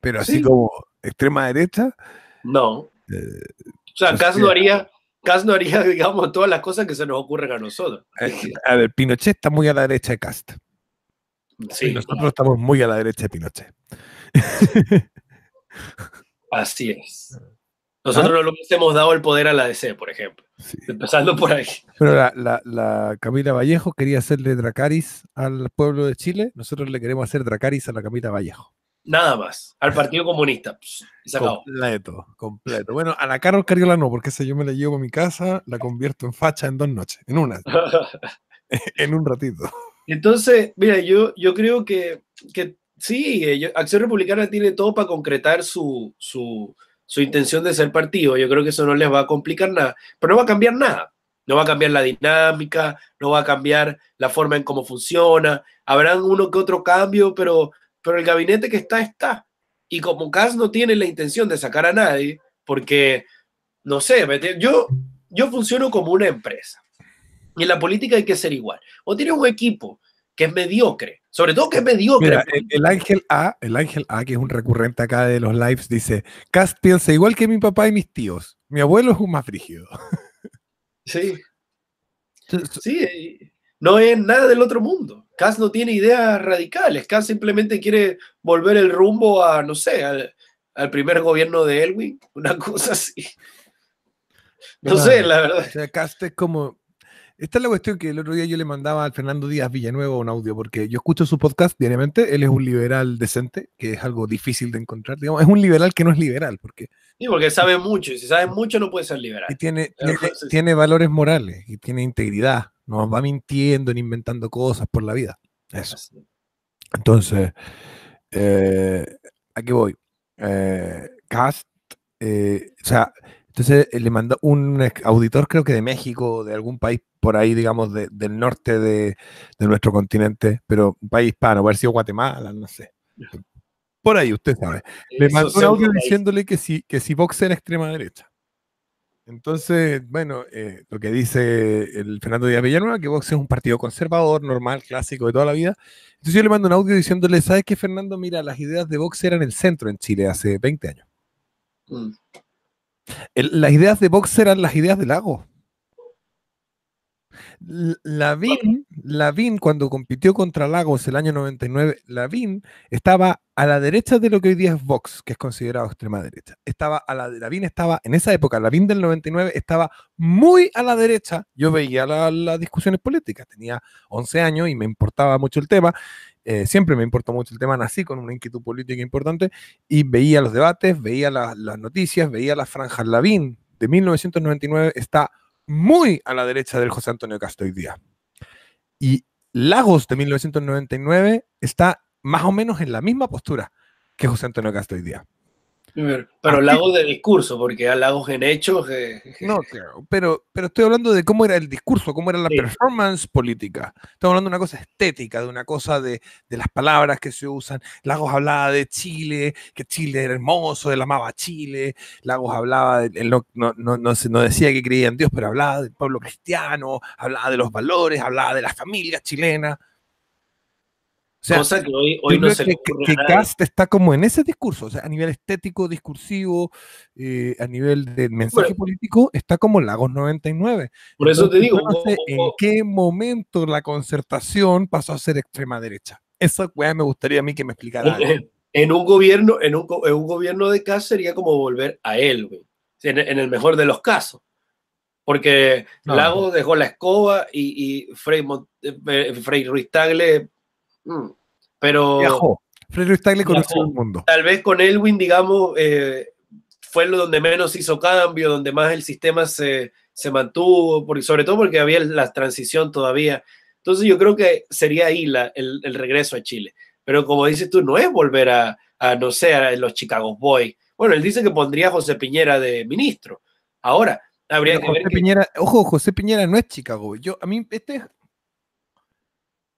[SPEAKER 1] pero así como extrema derecha. No. Eh, o sea, cast no haría,
[SPEAKER 2] no haría, digamos, todas las cosas que se nos ocurren a nosotros. Eh,
[SPEAKER 1] a, ver, Pinochet está muy a la derecha de Cast. Sí, nosotros estamos muy a la derecha de Pinochet.
[SPEAKER 2] Así es. Nosotros ah. no no hemos dado el poder a la DC, por ejemplo. Empezando por ahí.
[SPEAKER 1] Pero la, Camila Vallejo quería hacerle Dracaris al pueblo de Chile. Nosotros le queremos hacer Dracaris a la Camila Vallejo.
[SPEAKER 2] Nada más. Al Partido Comunista. Completo,
[SPEAKER 1] Bueno, a la Carlos Cariola no, porque esa yo me la llevo a mi casa, la convierto en facha en dos noches. En una. en un ratito.
[SPEAKER 2] Entonces, mira, yo, yo creo que, que sí, eh, Acción Republicana tiene todo para concretar su, su su intención de ser partido, yo creo que eso no les va a complicar nada, pero no va a cambiar nada. No va a cambiar la dinámica, no va a cambiar la forma en cómo funciona. habrá uno que otro cambio, pero, pero el gabinete que está, está. Y como Cas no tiene la intención de sacar a nadie, porque, no sé, yo, yo funciono como una empresa. Y en la política hay que ser igual. O tiene un equipo que es mediocre, sobre todo que es mediocre. el,
[SPEAKER 1] Ángel A, el Ángel A, que es un recurrente acá de los lives, dice, Cast piensa igual que mi papá y mis tíos. Mi abuelo es un más frígido.
[SPEAKER 2] Sí. Sí, eh, no es nada del otro mundo. Cass no tiene ideas radicales. Cass simplemente quiere volver el rumbo a, no sé, al, primer gobierno de Elwin, una cosa así. No sé, la verdad. O
[SPEAKER 1] sea, es como, esta es la cuestión que el otro día yo le mandaba al Fernando Díaz Villanueva un audio, porque yo escucho su podcast diariamente. Él es un liberal decente, que es algo difícil de encontrar. Digamos, es un liberal que no es liberal, porque.
[SPEAKER 2] Sí, porque sabe mucho, y si sabe mucho no puede ser liberal. Y
[SPEAKER 1] tiene, valores morales y tiene integridad. No va mintiendo ni inventando cosas por la vida. Eso. Entonces, eh, aquí voy. Eh, cast, eh, o sea, entonces eh, le mandó un auditor, creo que de México, de algún país por ahí, digamos, del norte de, nuestro continente, pero un país hispano, puede haber sido Guatemala, no sé. Por ahí, usted sabe. Le mandó un audio diciéndole que si, que si Vox era extrema derecha. Entonces, bueno, eh, lo que dice el Fernando Díaz Villanueva, que Vox es un partido conservador, normal, clásico de toda la vida. Entonces yo le mando un audio diciéndole, ¿sabes qué, Fernando? Mira, las ideas de Vox eran el centro en Chile hace 20 años. Mm las ideas de Vox eran las ideas de Lago. Lavín, cuando compitió contra Lagos el año 99, Lavín estaba a la derecha de lo que hoy día es Vox, que es considerado extrema derecha. Estaba a la Lavín estaba, en esa época, Lavín del 99 estaba muy a la derecha. Yo veía las discusiones políticas, tenía 11 años y me importaba mucho el tema. Eh, siempre me importó mucho el tema, nací con una inquietud política importante y veía los debates, veía las noticias, veía las franjas. Lavín de 1999 está muy a la derecha del José Antonio Castro hoy Y Lagos de 1999 está más o menos en la misma postura que José Antonio Castro hoy día. Ah, pero hablamos de
[SPEAKER 2] discurso, porque hablamos en hechos. Eh, eh,
[SPEAKER 1] no, claro, pero, pero estoy hablando de cómo era el discurso, cómo era la performance política. Estamos hablando de una cosa estética, de una cosa de, de, las palabras que se usan. Lagos hablaba de Chile, que Chile era hermoso, él amaba Chile. Lagos hablaba, no, no, no, no, decía que creía en Dios, pero hablaba del pueblo cristiano, hablaba de los valores, hablaba de la familia chilena sea, cosa que hoy, no se Cast está como en ese discurso, o sea, a nivel estético, discursivo, eh, a nivel de mensaje político, está como Lagos 99. Por eso te digo, no sé en qué momento la concertación pasó a ser extrema derecha. Eso me gustaría a mí que me explicara. En un gobierno, en un,
[SPEAKER 2] gobierno de Cast sería como volver a él, En, el mejor de los casos porque Lago dejó la escoba y, Frey eh, Ruiz Tagle Mm. Pero. Tal vez con Elwin, digamos, eh, fue lo donde menos hizo cambio, donde más el sistema se, se mantuvo, porque, sobre todo porque había la transición todavía. Entonces yo creo que sería ahí la, el, el, regreso a Chile. Pero como dices tú, no es volver a, a, no sé, a los Chicago Boys. Bueno, él dice que pondría a José Piñera de ministro. Ahora, habría José Piñera, Ojo, José
[SPEAKER 1] Piñera no es Chicago. Yo, a mí, este,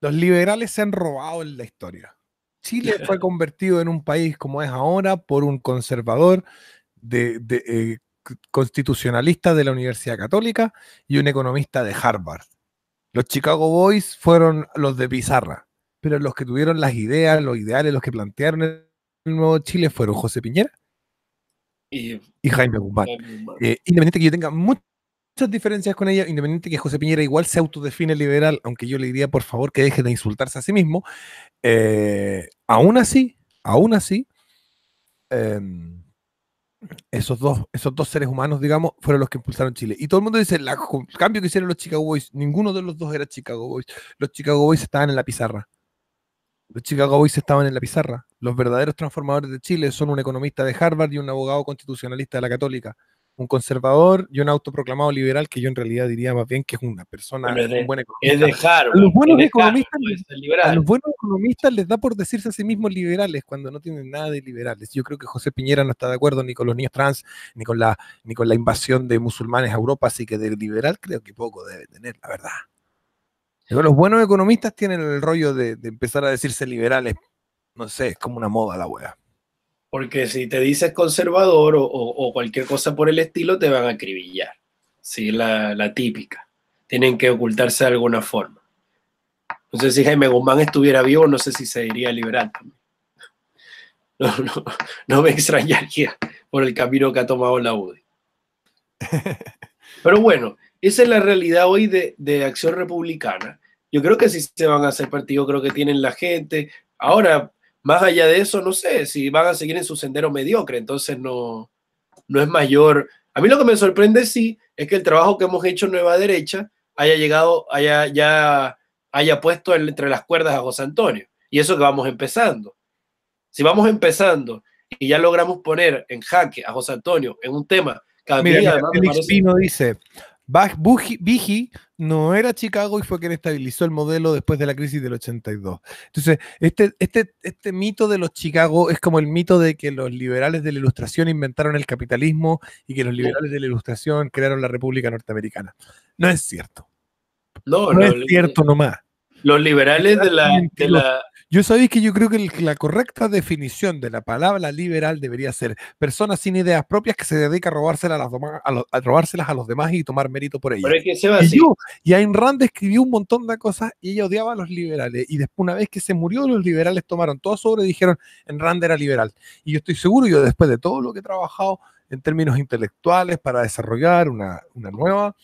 [SPEAKER 1] los liberales se han robado en la historia. Chile fue convertido en un país como es ahora por un conservador de, eh, constitucionalista de la Universidad Católica y un economista de Harvard. Los Chicago Boys fueron los de Pizarra, pero los que tuvieron las ideas, los ideales, los que plantearon el nuevo Chile fueron José Piñera y, Jaime Guzmán. Eh, que yo tenga mucho muchas diferencias con ella, independiente que José Piñera igual se autodefine liberal, aunque yo le diría por favor que deje de insultarse a sí mismo, eh, aún así, aún así, em, esos, dos, esos dos seres humanos, digamos, fueron los que impulsaron Chile. Y todo el mundo dice, el cambio que hicieron los Chicago Boys, ninguno de los dos era Chicago Boys, los Chicago Boys estaban en la pizarra. Los Chicago Boys estaban en la pizarra. Los verdaderos transformadores de Chile son un economista de Harvard y un abogado constitucionalista de la Católica un conservador y un autoproclamado liberal, que yo en realidad diría más bien que es una persona, de, un buen economista. Pues, a, los buenos economistas, les da por decirse a sí mismos liberales cuando no tienen nada de liberales. Yo creo que José Piñera no está de acuerdo ni con los niños trans, ni con la, ni con la invasión de musulmanes a Europa, así que de liberal creo que poco debe tener, la verdad. Pero los buenos economistas tienen el rollo de, de empezar a decirse liberales. No sé, es como una moda la wea. Porque si te
[SPEAKER 2] dices conservador o, cualquier cosa
[SPEAKER 1] por el estilo, te van a acribillar.
[SPEAKER 2] Sí, la, típica. Tienen que ocultarse de alguna forma. No sé si Jaime Guzmán estuviera vivo, no sé si se diría liberal No, no, me extrañaría por el camino que ha tomado la UDI. Pero bueno, esa es la realidad hoy de, Acción Republicana. Yo creo que si se van a hacer partidos, creo que tienen la gente. Ahora, más allá de eso, no sé si van a seguir en su sendero mediocre, entonces no, no es mayor. A mí lo que me sorprende sí es que el trabajo que hemos hecho en Nueva Derecha haya llegado, haya, ya, haya puesto entre las cuerdas a José Antonio. Y eso que vamos empezando. Si vamos empezando y ya logramos poner en jaque a José Antonio en un tema que mira
[SPEAKER 1] dice, Biggie no era Chicago y fue quien estabilizó el modelo después de la crisis del 82. Entonces, este, este, este mito de los Chicago es como el mito de que los liberales de la Ilustración inventaron el capitalismo y que los liberales de la Ilustración crearon la República Norteamericana. No es cierto. No, no, es cierto nomás.
[SPEAKER 2] Los liberales de la
[SPEAKER 1] yo sabéis que yo creo que la correcta definición de la palabra liberal debería ser personas sin ideas propias que se dedica a, a, a, a robárselas a los demás y tomar mérito por ellas. Pero es que se y, así. Ayn Rand escribió un montón de cosas y ella odiaba a los liberales. Y después, una vez que se murió, los liberales tomaron todo sobre y dijeron, Ayn Rand era liberal. Y yo estoy seguro, yo después de todo lo que he trabajado en términos intelectuales para desarrollar una, una nueva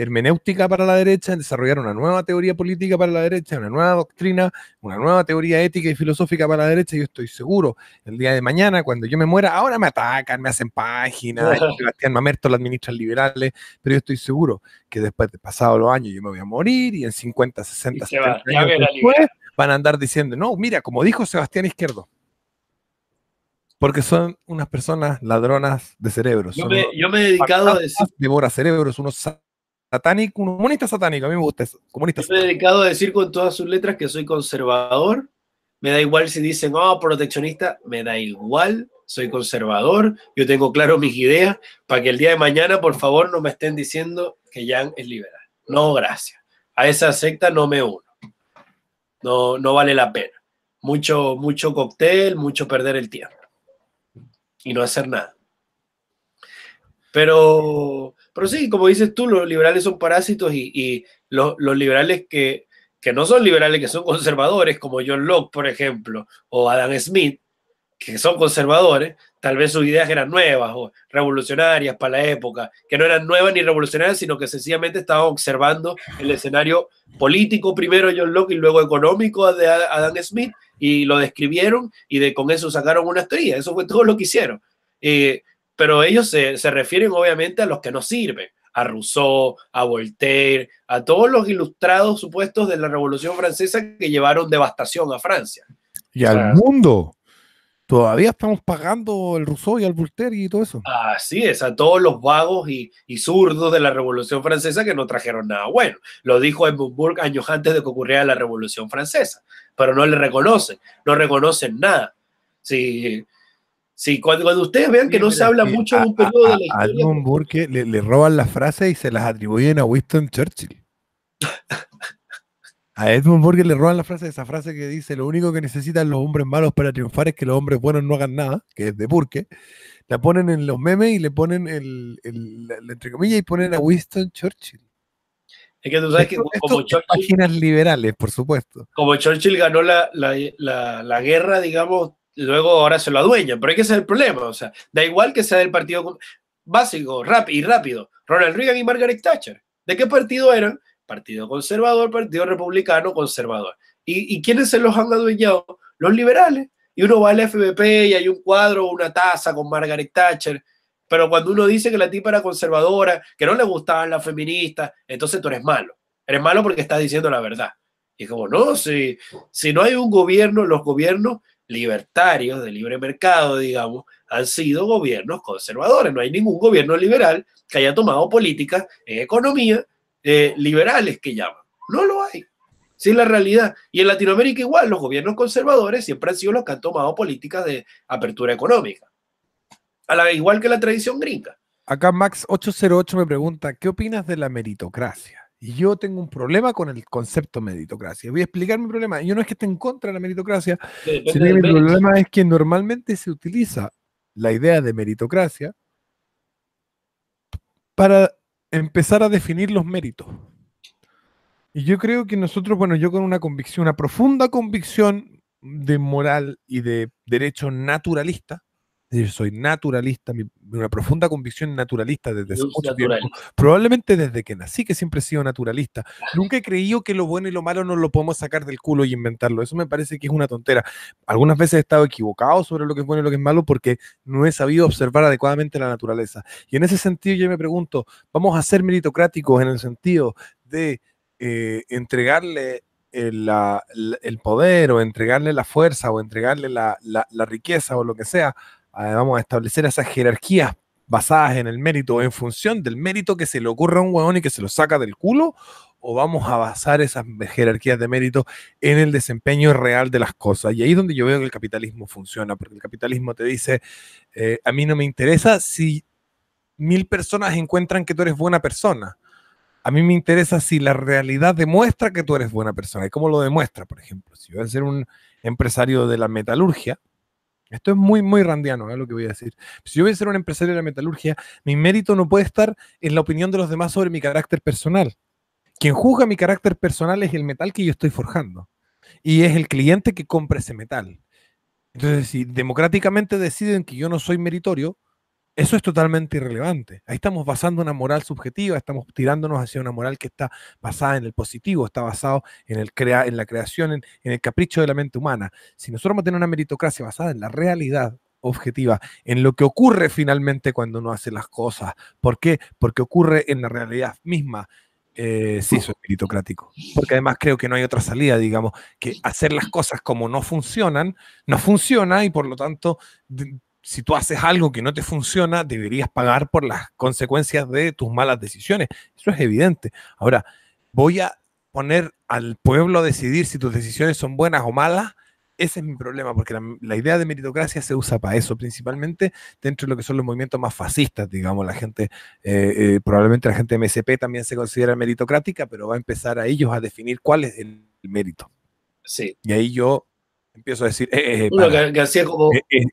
[SPEAKER 1] hermenéutica para la derecha, en desarrollar una nueva teoría política para la derecha, una nueva doctrina, una nueva teoría ética y filosófica para la derecha. Yo estoy seguro, el día de mañana, cuando yo me muera, ahora me atacan, me hacen páginas, Sebastián Mamerto las ministras liberales, pero yo estoy seguro que después de pasados los años yo me voy a morir y en 50, 60, 70 años van a andar diciendo, no, mira, como dijo Sebastián Izquierdo, porque son unas personas ladronas de cerebros. Yo, me, he dedicado a decir. cerebros, satánico, comunista satánico, a mí me gusta eso. Comunista Yo
[SPEAKER 2] dedicado a decir con todas sus letras que soy conservador. Me da igual si dicen, oh, proteccionista, me da igual, soy conservador, yo tengo claro mis ideas, para que el día de mañana, por favor, no me estén diciendo que Jan es liberal. No, gracias. A esa secta no me uno. No, no vale la pena. Mucho, mucho cóctel, mucho perder el tiempo. Y no hacer nada. Pero pero sí, como dices tú, los liberales son parásitos y, los, liberales que, no son liberales, que son conservadores, como John Locke, por ejemplo, o Adam Smith, que son conservadores, tal vez sus ideas eran nuevas o revolucionarias para la época, que no eran nuevas ni revolucionarias, sino que sencillamente estaban observando el escenario político primero de John Locke y luego económico de Adam Smith y lo describieron y de con eso sacaron una teorías. Eso fue todo lo que hicieron. Eh, pero ellos se, refieren obviamente a los que no sirven, a Rousseau, a Voltaire, a todos los ilustrados supuestos de la Revolución Francesa que llevaron devastación a Francia.
[SPEAKER 1] Y al mundo. Todavía estamos pagando el Rousseau y al Voltaire y todo eso.
[SPEAKER 2] Así es, a todos los vagos y, zurdos de la Revolución Francesa que no trajeron nada bueno. Lo dijo Edmund años antes de que ocurriera la Revolución Francesa, pero no le reconocen, no reconocen nada. Sí, Sí, cuando, ustedes vean que no se habla
[SPEAKER 1] eh, mucho en un periodo de la A Edmund pues. Burke le, roban las frases y se las atribuyen a Winston Churchill. a Edmund Burke le roban la frase, esa frase que dice: Lo único que necesitan los hombres malos para triunfar es que los hombres buenos no hagan nada, que es de Burke. La ponen en los memes y le ponen el, entre comillas y ponen a Winston Churchill. Es que tú sabes que como Churchill, páginas liberales, por supuesto.
[SPEAKER 2] Como Churchill ganó la, la guerra, digamos, luego ahora se lo adueñan, pero hay que ser el problema, o sea, da igual que sea del partido básico, rápido y rápido, Ronald Reagan y Margaret Thatcher, ¿de qué partido eran? Partido conservador, partido republicano, conservador. ¿Y, y quiénes se los han adueñado? Los liberales. Y uno va al FBP y hay un cuadro, una taza con Margaret Thatcher. Pero cuando uno dice que la tipa era conservadora, que no le gustaban las feministas, entonces tú eres malo. Eres malo porque estás diciendo la verdad. Y como, no, si no hay un gobierno, los gobiernos libertarios de libre mercado, digamos, han sido gobiernos conservadores. No hay ningún gobierno liberal que haya tomado políticas en economía eh, liberales que llaman. No lo hay. Sí, es la realidad. Y en Latinoamérica igual, los gobiernos conservadores siempre han sido los que han tomado políticas de apertura económica. A la igual que la tradición gringa.
[SPEAKER 1] Acá Max808 me pregunta, ¿qué opinas de la meritocracia? Y yo tengo un problema con el concepto meritocracia. Voy a explicar mi problema. Yo no es que esté en contra de la meritocracia, sino que mi problema es que normalmente se utiliza la idea de meritocracia para empezar a definir los méritos. Y yo creo que nosotros, bueno, yo con una convicción, una profunda convicción de moral y de derecho naturalista, soy naturalista, mi, una profunda convicción naturalista desde hace mucho tiempo. Probablemente desde que nací, que siempre he sido naturalista. Nunca he creído que lo bueno y lo malo no lo podemos sacar del culo y inventarlo. Eso me parece que es una tontera. Algunas veces he estado equivocado sobre lo que es bueno y lo que es malo porque no he sabido observar adecuadamente la naturaleza. Y en ese sentido yo me pregunto, ¿vamos a ser meritocráticos en el sentido de eh, entregarle eh, el, poder o entregarle la fuerza o entregarle la riqueza o lo que sea vamos a establecer esas jerarquías basadas en el mérito, o en función del mérito que se le ocurra a un huevón y que se lo saca del culo, o vamos a basar esas jerarquías de mérito en el desempeño real de las cosas. Y ahí es donde yo veo que el capitalismo funciona, porque el capitalismo te dice, eh, a mí no me interesa si mil personas encuentran que tú eres buena persona. A mí me interesa si la realidad demuestra que tú eres buena persona. ¿Y cómo lo demuestra? Por ejemplo, si yo voy a ser un empresario de la metalurgia, esto es muy, muy randiano, es ¿eh? lo que voy a decir. Si yo voy a ser un empresario de la metalurgia, mi mérito no puede estar en la opinión de los demás sobre mi carácter personal. Quien juzga mi carácter personal es el metal que yo estoy forjando. Y es el cliente que compra ese metal. Entonces, si democráticamente deciden que yo no soy meritorio, eso es totalmente irrelevante. Ahí estamos basando una moral subjetiva, estamos tirándonos hacia una moral que está basada en el positivo, está basado en, el en la creación, en, el capricho de la mente humana. Si nosotros tener una meritocracia basada en la realidad objetiva, en lo que ocurre finalmente cuando uno hace las cosas, ¿por qué? Porque ocurre en la realidad misma. Eh, sí, sí, es meritocrático. Porque además creo que no hay otra salida, digamos, que hacer las cosas como no funcionan, no funciona y por lo tanto si tú haces algo que no te funciona, deberías pagar por las consecuencias de tus malas decisiones. Eso es evidente. Ahora, voy a poner al pueblo a decidir si tus decisiones son buenas o malas. Ese es mi problema, porque la, idea de meritocracia se usa para eso, principalmente dentro de lo que son los movimientos más fascistas, digamos, la gente, eh, eh, probablemente la gente de MSP también se considera meritocrática, pero va a empezar a ellos a definir cuál es el mérito. Sí. Y ahí yo empiezo a decir,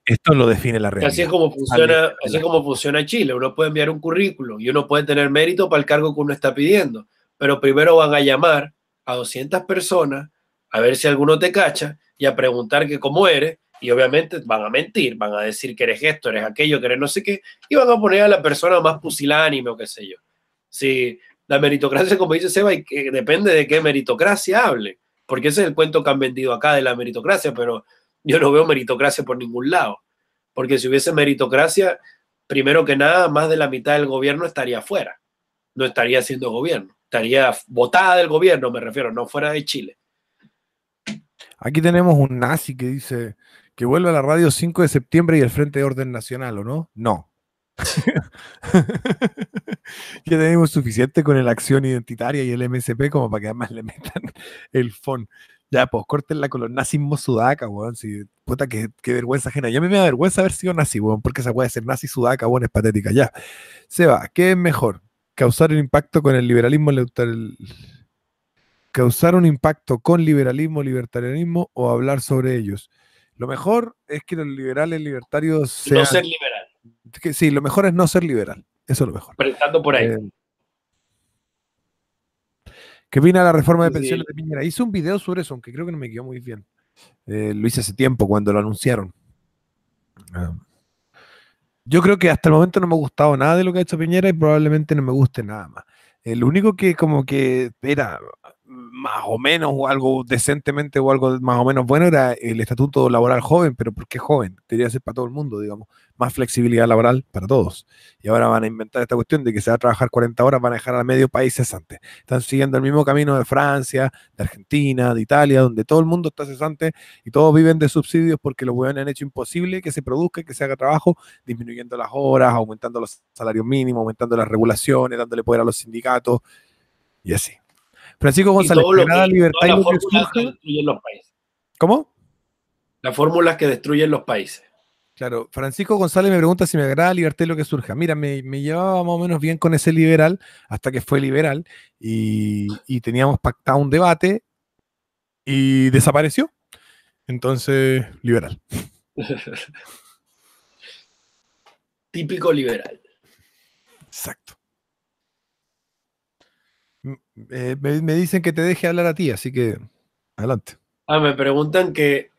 [SPEAKER 1] esto lo define la realidad. Así es, como funciona, así
[SPEAKER 2] como funciona Chile. Uno puede enviar un currículo y uno puede tener mérito para el cargo que uno está pidiendo, pero primero van a llamar a 200 personas a ver si alguno te cacha y a preguntar que cómo eres y obviamente van a mentir, van a decir que eres esto, eres aquello, que eres no sé qué, y van a poner a la persona más pusilánime o qué sé yo. Si la meritocracia, como dice Seba, y que depende de qué meritocracia hable. Porque ese es el cuento que han vendido acá de la meritocracia, pero yo no veo meritocracia por ningún lado. Porque si hubiese meritocracia, primero que nada, más de la mitad del gobierno estaría fuera. No estaría siendo gobierno. Estaría votada del gobierno, me refiero, no fuera de Chile.
[SPEAKER 1] Aquí tenemos un nazi que dice que vuelve a la radio 5 de septiembre y el Frente de Orden Nacional, ¿o no? No, ya tenemos suficiente con el acción identitaria y el MSP como para que además le metan el FON. Ya, pues corten la los nazismo sudaca, weón. Si, puta, que vergüenza ajena. Ya me, da vergüenza haber sido nazi, weón, porque esa puede ser nazi sudaca, weón, es patética. Ya. va ¿qué es mejor? ¿Causar un impacto con el liberalismo ¿Causar un impacto con liberalismo, libertarianismo o hablar sobre ellos? Lo mejor es que los liberales libertarios sean. No ser liberal sí, lo mejor es no ser liberal. Eso es lo mejor. por ahí. que eh, ¿Qué la reforma de pensiones de Piñera? Hice un video sobre eso, aunque creo que no me quedó muy bien. Eh, lo hice hace tiempo, cuando lo anunciaron. Ah. yo creo que hasta el momento no me ha gustado nada de lo que ha hecho Piñera y probablemente no me guste nada más. El eh, único que como que era más o menos o algo decentemente o algo más o menos bueno era el estatuto laboral joven, pero ¿por qué joven? quería ser para todo el mundo, digamos, más flexibilidad laboral para todos. Y ahora van a inventar esta cuestión de que se va a trabajar 40 horas, van a dejar a medio país cesante. Están siguiendo el mismo camino de Francia, de Argentina, de Italia, donde todo el mundo está cesante y todos viven de subsidios porque los huevones han hecho imposible que se produzca, que se haga trabajo, disminuyendo las horas, aumentando los salarios mínimos, aumentando las regulaciones, dándole poder a los sindicatos y así. Francisco González, y la que lo los países. ¿Cómo?
[SPEAKER 2] Las fórmulas que destruyen los países. Claro,
[SPEAKER 1] Francisco González me pregunta si me agrada Libertad lo que surja. Mira, me, llevaba más o menos bien con ese liberal hasta que fue liberal y, y teníamos pactado un debate y desapareció. Entonces, liberal.
[SPEAKER 2] Típico liberal. Exacto.
[SPEAKER 1] Eh, me, dicen que te deje hablar a ti, así que adelante.
[SPEAKER 2] Ah, me preguntan que,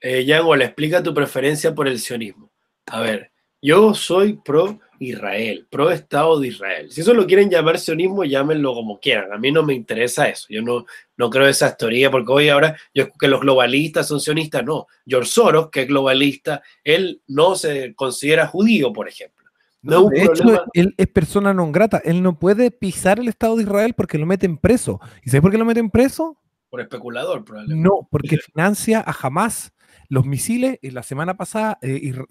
[SPEAKER 2] eh, Yago, le explica tu preferencia por el sionismo. A ver, yo soy pro Israel, pro Estado de Israel. Si eso lo quieren llamar sionismo, llámenlo como quieran. A mí no me interesa eso. Yo no, no creo esa teoría, porque hoy ahora yo que los globalistas son sionistas, no. George Soros, que es globalista, él no se considera judío, por ejemplo
[SPEAKER 1] de hecho, él es persona non grata. Él no puede pisar el Estado de Israel porque lo meten preso. ¿Y sabes por qué lo meten preso?
[SPEAKER 2] Por especulador, probablemente.
[SPEAKER 1] No, porque financia a Hamas. Los misiles, la semana pasada, eh, eh,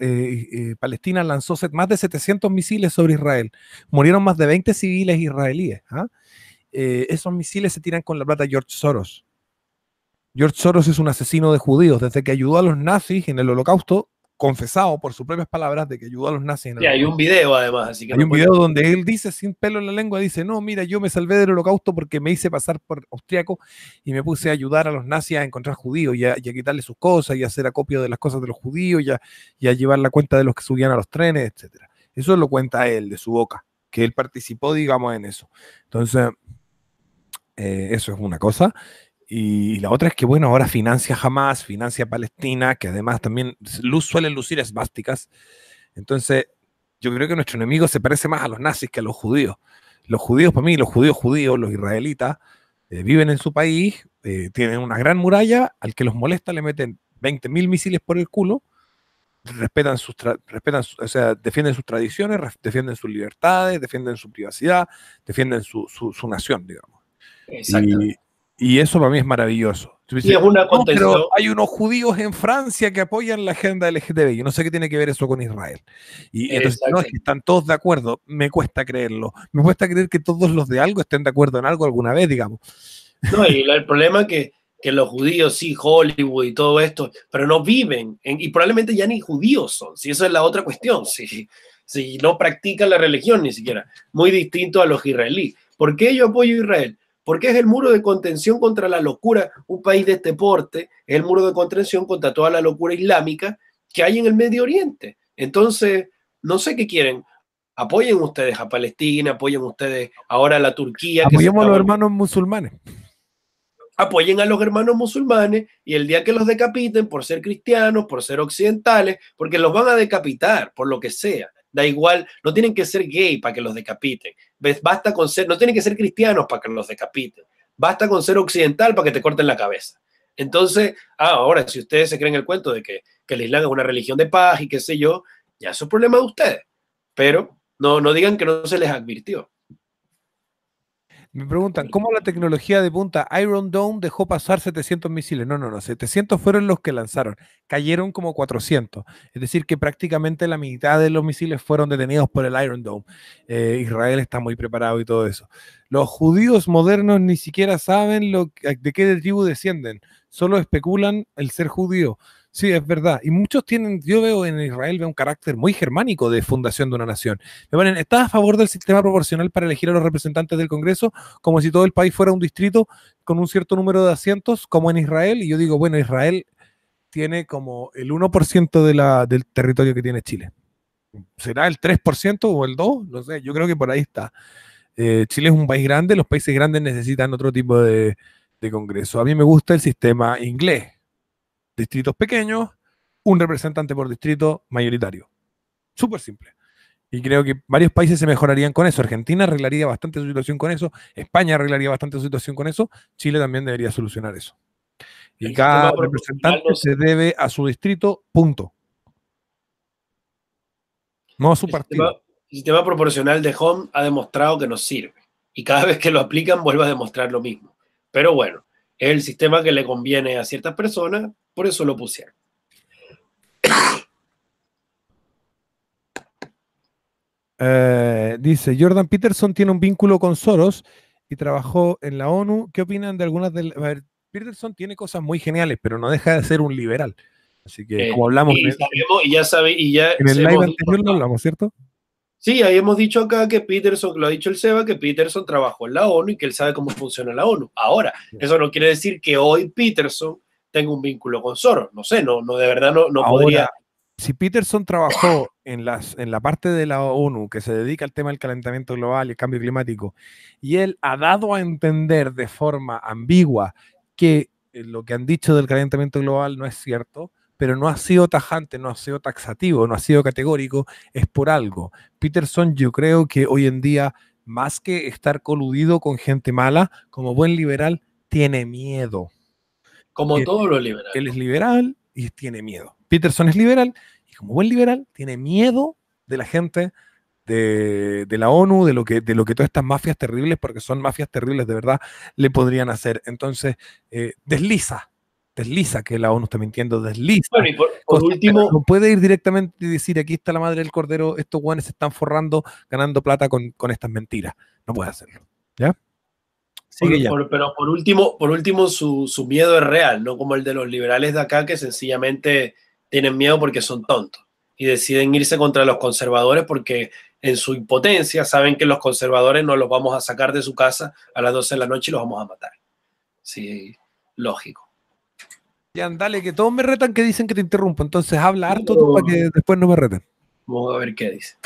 [SPEAKER 1] eh, Palestina lanzó más de 700 misiles sobre Israel. Murieron más de 20 civiles israelíes. ¿ah? esos misiles se tiran con la plata George Soros. George Soros es un asesino de judíos. Desde que ayudó a los nazis en el holocausto, confesado por sus propias palabras de que ayudó a los nazis. y hay un video además, así que... Hay un video donde él dice sin pelo en la lengua, dice, no, mira, yo me salvé del holocausto porque me hice pasar por austriaco y me puse a ayudar a los nazis a encontrar judíos y a, y quitarle sus cosas y a hacer acopio de las cosas de los judíos y a, llevar la cuenta de los que subían a los trenes, etcétera. Eso lo cuenta él de su boca, que él participó, digamos, en eso. Entonces, eh, eso es una cosa. Y la otra es que, bueno, ahora financia Hamas, financia Palestina, que además también luz, suelen lucir esvásticas. Entonces, yo creo que nuestro enemigo se parece más a los nazis que a los judíos. Los judíos, para mí, los judíos judíos, los israelitas, eh, viven en su país, eh, tienen una gran muralla, al que los molesta le meten 20.000 misiles por el culo, respetan sus, respetan, o sea, defienden sus tradiciones, defienden sus libertades, defienden su privacidad, defienden su, su, nación, digamos. Exactamente. Y eso para mí es maravilloso. pero hay unos judíos en Francia que apoyan la agenda LGTB. Yo no sé qué tiene que ver eso con Israel. Y entonces, están todos de acuerdo. Me cuesta creerlo. Me cuesta creer que todos los de algo estén de acuerdo en algo alguna vez, digamos.
[SPEAKER 2] No, y el problema es que, que los judíos, sí, Hollywood y todo esto, pero no viven. y probablemente ya ni judíos son. Si eso es la otra cuestión. Si, si no practican la religión ni siquiera. Muy distinto a los israelíes. ¿Por qué yo apoyo a Israel? porque es el muro de contención contra la locura. Un país de este porte es el muro de contención contra toda la locura islámica que hay en el Medio Oriente. Entonces, no sé qué quieren. Apoyen ustedes a Palestina, apoyen ustedes ahora a la Turquía. Apoyemos a los
[SPEAKER 1] hermanos musulmanes.
[SPEAKER 2] Apoyen a los hermanos musulmanes y el día que los decapiten por ser cristianos, por ser occidentales, porque los van a decapitar por lo que sea. Da igual, no tienen que ser gay para que los decapiten. Basta con ser, no tienen que ser cristianos para que los decapiten. Basta con ser occidental para que te corten la cabeza. Entonces, ah, ahora, si ustedes se creen el cuento de que, el Islam es una religión de paz y qué sé yo, ya es un problema de ustedes. Pero no, no digan que no se les advirtió.
[SPEAKER 1] Me preguntan, ¿cómo la tecnología de punta Iron Dome dejó pasar 700 misiles? No, no, no, 700 fueron los que lanzaron, cayeron como 400, es decir, que prácticamente la mitad de los misiles fueron detenidos por el Iron Dome. Eh, Israel está muy preparado y todo eso. Los judíos modernos ni siquiera saben de qué tribu descienden, solo especulan el ser judío. Sí, es verdad. Y muchos tienen, yo veo en Israel, veo un carácter muy germánico de fundación de una nación. Me ¿estás a favor del sistema proporcional para elegir a los representantes del Congreso? Como si todo el país fuera un distrito con un cierto número de asientos, como en Israel. Y yo digo, bueno, Israel tiene como el 1% de la, del territorio que tiene Chile. ¿Será el 3% o el 2%? No sé, yo creo que por ahí está. Eh, Chile es un país grande, los países grandes necesitan otro tipo de Congreso. A mí me gusta el sistema inglés distritos pequeños, un representante por distrito mayoritario. Súper simple. Y creo que varios países se mejorarían con eso. Argentina arreglaría bastante su situación con eso. España arreglaría bastante su situación con eso. Chile también debería solucionar eso. Y cada representante se debe a su distrito, punto. No a su partido.
[SPEAKER 2] el sistema proporcional de Home ha demostrado que nos sirve. Y cada vez que lo aplican vuelve a demostrar lo mismo. Pero bueno, es el sistema que le conviene a ciertas personas por eso lo pusieron.
[SPEAKER 1] Eh, dice, Jordan Peterson tiene un vínculo con Soros y trabajó en la ONU. ¿Qué opinan de algunas de... A Peterson tiene cosas muy geniales, pero no deja de ser un liberal. Así que, como eh, hablamos...
[SPEAKER 2] Y, ya sabe, y ya en el live
[SPEAKER 1] anterior hablamos, ¿cierto?
[SPEAKER 2] Sí, ahí hemos dicho acá que Peterson, lo ha dicho el Seba, que Peterson trabajó en la ONU y que él sabe cómo funciona la ONU. Ahora, eso no quiere decir que hoy Peterson tengo un vínculo con Soros. No sé, no, no de verdad no, no podría.
[SPEAKER 1] Si Peterson trabajó en, las, en la parte de la ONU que se dedica al tema del calentamiento global y el cambio climático, y él ha dado a entender de forma ambigua que eh, lo que han dicho del calentamiento global no es cierto, pero no ha sido tajante, no ha sido taxativo, no ha sido categórico, es por algo. Peterson yo creo que hoy en día, más que estar coludido con gente mala, como buen liberal, tiene miedo. Como él, todos los liberales. Él es liberal y tiene miedo. Peterson es liberal y como buen liberal tiene miedo de la gente de, la ONU, de lo, que, de todas estas mafias terribles, porque son mafias terribles de verdad, le podrían hacer. Entonces, eh, desliza, desliza que la ONU está mintiendo, desliza. último... No puede ir directamente y decir, aquí está la madre del cordero, estos guanes se están forrando, ganando plata con, con estas mentiras. No puede hacerlo. ¿Ya?
[SPEAKER 2] pero por último, por último su, miedo es real, no como el de los liberales de acá que sencillamente tienen miedo porque son tontos y deciden irse contra los conservadores porque en su impotencia saben que los conservadores no los vamos a sacar de su casa a las 12 de la noche y los vamos a matar. Sí, lógico.
[SPEAKER 1] Ya, dale, que todos me retan que dicen que te interrumpo, entonces habla harto tú para que después no me reten. Vamos a ver qué dice.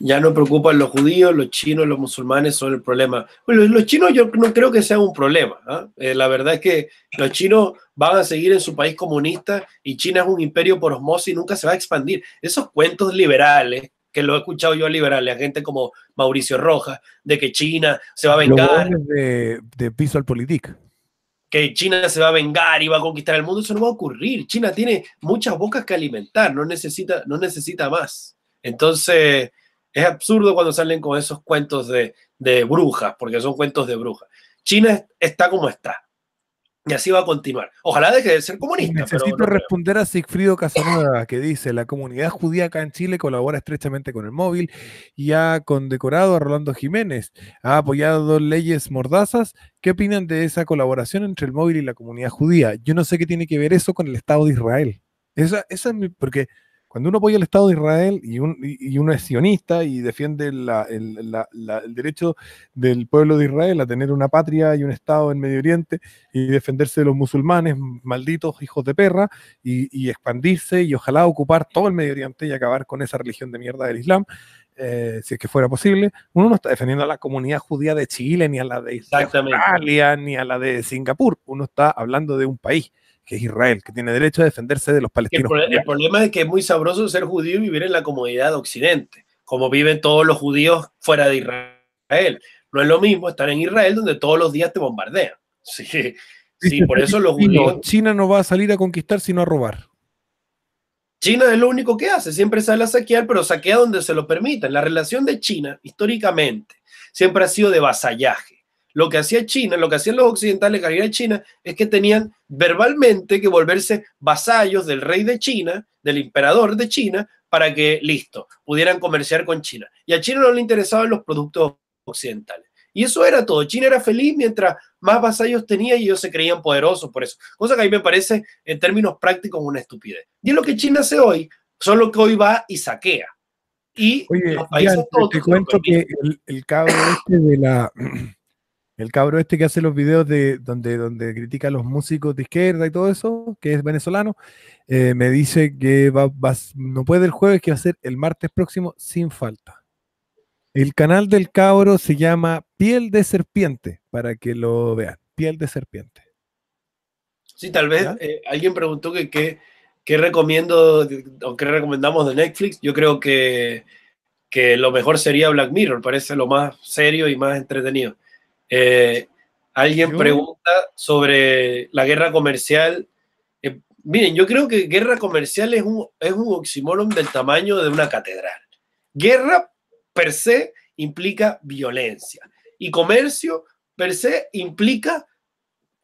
[SPEAKER 1] ya no preocupan
[SPEAKER 2] los judíos, los chinos, los musulmanes son el problema. Bueno, los chinos yo no creo que sea un problema. ¿ah? Eh, la verdad es que los chinos van a seguir en su país comunista y China es un imperio por osmosis y nunca se va a expandir. Esos cuentos liberales, que lo he escuchado yo a liberales, a gente como Mauricio Rojas, de que China se va a vengar.
[SPEAKER 1] de, de piso al
[SPEAKER 2] que China se va a vengar y va a conquistar el mundo, eso no va a ocurrir. China tiene muchas bocas que alimentar, no necesita, no necesita más. Entonces, es absurdo cuando salen con esos cuentos de, brujas, porque son cuentos de brujas. China está como está. Y así va a continuar. Ojalá deje de ser
[SPEAKER 1] comunista. Necesito responder a Sigfrido Casanova, que dice, la comunidad judía acá en Chile colabora estrechamente con el móvil y ha condecorado a Rolando Jiménez, ha apoyado dos leyes mordazas. ¿Qué opinan de esa colaboración entre el móvil y la comunidad judía? Yo no sé qué tiene que ver eso con el Estado de Israel. Esa, es mi, porque cuando uno apoya al Estado de Israel y, uno es sionista y defiende el, derecho del pueblo de Israel a tener una patria y un Estado en Medio Oriente y defenderse de los musulmanes, malditos hijos de perra, y, expandirse y ojalá ocupar todo el Medio Oriente y acabar con esa religión de mierda del Islam, eh, si es que fuera posible, uno no está defendiendo a la comunidad judía de Chile, ni a la de Australia, ni a la de Singapur. Uno está hablando de un país que es Israel, que tiene derecho a defenderse de los palestinos. El,
[SPEAKER 2] problema es que es muy sabroso ser judío y vivir en la comodidad de Occidente, como viven todos los judíos fuera de Israel. No es lo mismo estar en Israel donde todos los días te bombardean. Sí, por eso los judíos...
[SPEAKER 1] China no va a salir a conquistar sino a robar.
[SPEAKER 2] China es lo único que hace, siempre sale a saquear, pero saquea donde se lo permitan. La relación de China, históricamente, siempre ha sido de vasallaje lo que hacía China, lo que hacían los occidentales que a China, es que tenían verbalmente que volverse vasallos del rey de China, del emperador de China, para que, listo, pudieran comerciar con China. Y a China no le interesaban los productos occidentales. Y eso era todo. China era feliz mientras más vasallos tenía y ellos se creían poderosos por eso. Cosa que a mí me parece, en términos prácticos, una estupidez. Y es lo que China hace hoy, solo que hoy va y saquea. Y Oye, te,
[SPEAKER 1] cuento que el cabo este de la El cabro este que hace los videos de donde, donde critica a los músicos de izquierda y todo eso, que es venezolano, eh, me dice que va, no puede el jueves, que va a ser el martes próximo sin falta. El canal del cabro se llama Piel de Serpiente, para que lo vean. Piel de Serpiente.
[SPEAKER 2] Sí, tal vez eh, alguien preguntó que qué recomiendo o qué recomendamos de Netflix. Yo creo que, que lo mejor sería Black Mirror, parece lo más serio y más entretenido. Eh, alguien pregunta sobre la guerra comercial. Eh, miren, yo creo que guerra comercial es un, es un oxímoron del tamaño de una catedral. Guerra per se implica violencia y comercio per se implica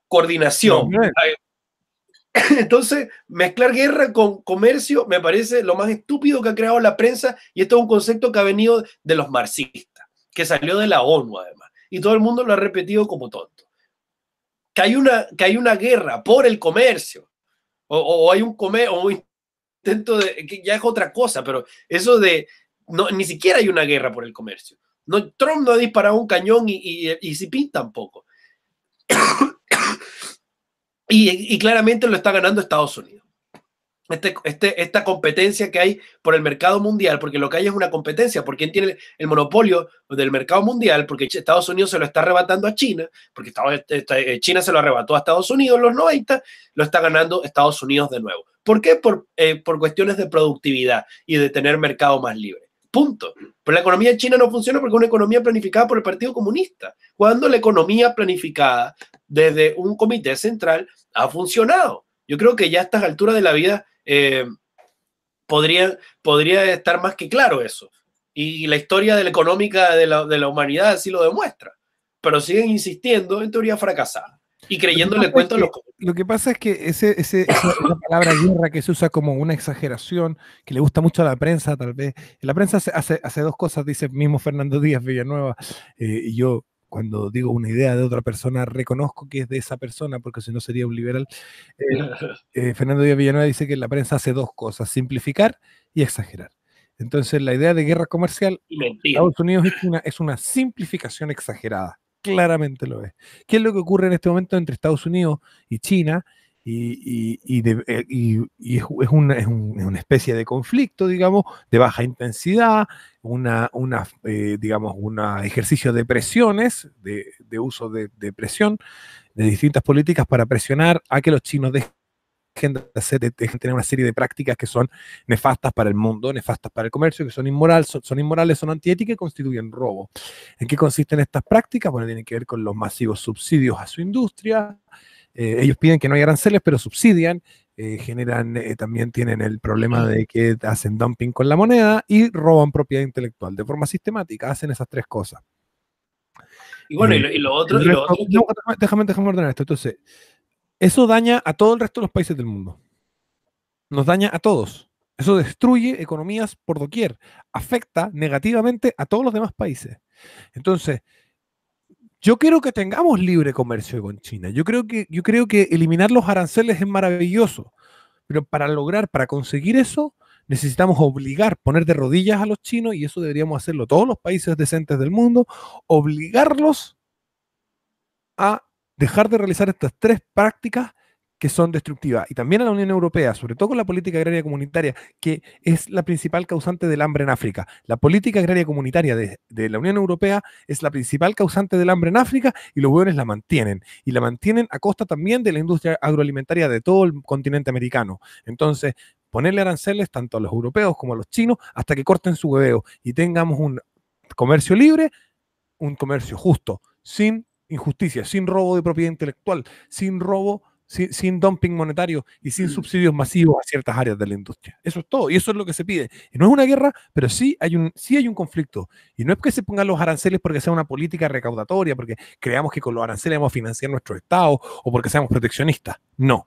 [SPEAKER 2] coordinación. Entonces, mezclar guerra con comercio me parece lo más estúpido que ha creado la prensa y esto es un concepto que ha venido de los marxistas, que salió de la ONU además y todo el mundo lo ha repetido como tonto. Que hay una, que hay una guerra por el comercio, o, hay un comercio intento de, que ya es otra cosa, pero eso de, ni siquiera hay una guerra por el comercio. No, Trump no ha disparado un cañón y, y, y un poco y claramente lo está ganando Estados Unidos. Este, este, esta competencia que hay por el mercado mundial, porque lo que hay es una competencia, por quién tiene el monopolio del mercado mundial, porque Estados Unidos se lo está arrebatando a China, porque este, eh, China se lo arrebató a Estados Unidos en los 90, lo está ganando Estados Unidos de nuevo. ¿Por qué? Por, eh, por cuestiones de productividad y de tener mercado más libre. Punto. Pero la economía de china no funciona porque es una economía planificada por el Partido Comunista, cuando la economía planificada desde un comité central ha funcionado. Yo creo que ya a estas alturas de la vida eh, podría, podría estar más que claro eso. Y la historia de la económica de la, de la humanidad así lo demuestra. Pero siguen insistiendo en teoría fracasada y creyéndole cuento a los...
[SPEAKER 1] Lo que pasa es que ese, esa palabra guerra que se usa como una exageración, que le gusta mucho a la prensa, tal vez. La prensa hace, hace, dos cosas, dice mismo Fernando Díaz Villanueva, eh, y yo cuando digo una idea de otra persona, reconozco que es de esa persona, porque si no sería un liberal. Eh, Fernando Díaz Villanueva dice que la prensa hace dos cosas, simplificar y exagerar. Entonces, la idea de guerra comercial en Estados Unidos una, es una simplificación exagerada, claramente lo es. ¿Qué es lo que ocurre en este momento entre Estados Unidos y China? Eh, y, y, es, una, es, una, especie de conflicto, digamos, de baja intensidad, una, una eh, digamos, un ejercicio de presiones, de, de uso de, presión, de distintas políticas para presionar a que los chinos dejen de, tener una serie de prácticas que son nefastas para el mundo, nefastas para el comercio, que son, inmoral, son, son inmorales, son antiéticas y constituyen robo. ¿En qué consisten estas prácticas? Bueno, tienen que ver con los masivos subsidios a su industria, eh, ellos piden que no haya aranceles, pero subsidian, eh, generan, eh, también tienen el problema de que hacen dumping con la moneda y roban propiedad intelectual. De forma sistemática, hacen esas tres cosas. Y bueno, y lo, otro... déjame, déjame ordenar esto. Entonces, eso daña a todo el resto de los países del mundo. Nos daña a todos. Eso destruye economías por doquier. Afecta negativamente a todos los demás países. Entonces, yo quiero que tengamos libre comercio con China. Yo creo que, yo creo que eliminar los aranceles es maravilloso. Pero para lograr, para conseguir eso, necesitamos obligar, poner de rodillas a los chinos, y eso deberíamos hacerlo todos los países decentes del mundo, obligarlos a dejar de realizar estas tres prácticas que son destructivas, y también a la Unión Europea, sobre todo con la política agraria comunitaria, que es la principal causante del hambre en África. La política agraria comunitaria de, la Unión Europea es la principal causante del hambre en África y los hueones la mantienen. Y la mantienen a costa también de la industria agroalimentaria de todo el continente americano. Entonces, ponerle aranceles tanto a los europeos como a los chinos hasta que corten su hueveo y tengamos un comercio libre, un comercio justo, sin injusticia, sin robo de propiedad intelectual, sin robo sin, dumping monetario y sin mm. subsidios masivos a ciertas áreas de la industria. Eso es todo, y eso es lo que se pide. no es una guerra, pero sí hay un, sí hay un conflicto. Y no es que se pongan los aranceles porque sea una política recaudatoria, porque creamos que con los aranceles vamos a financiar nuestro Estado o porque seamos proteccionistas. No.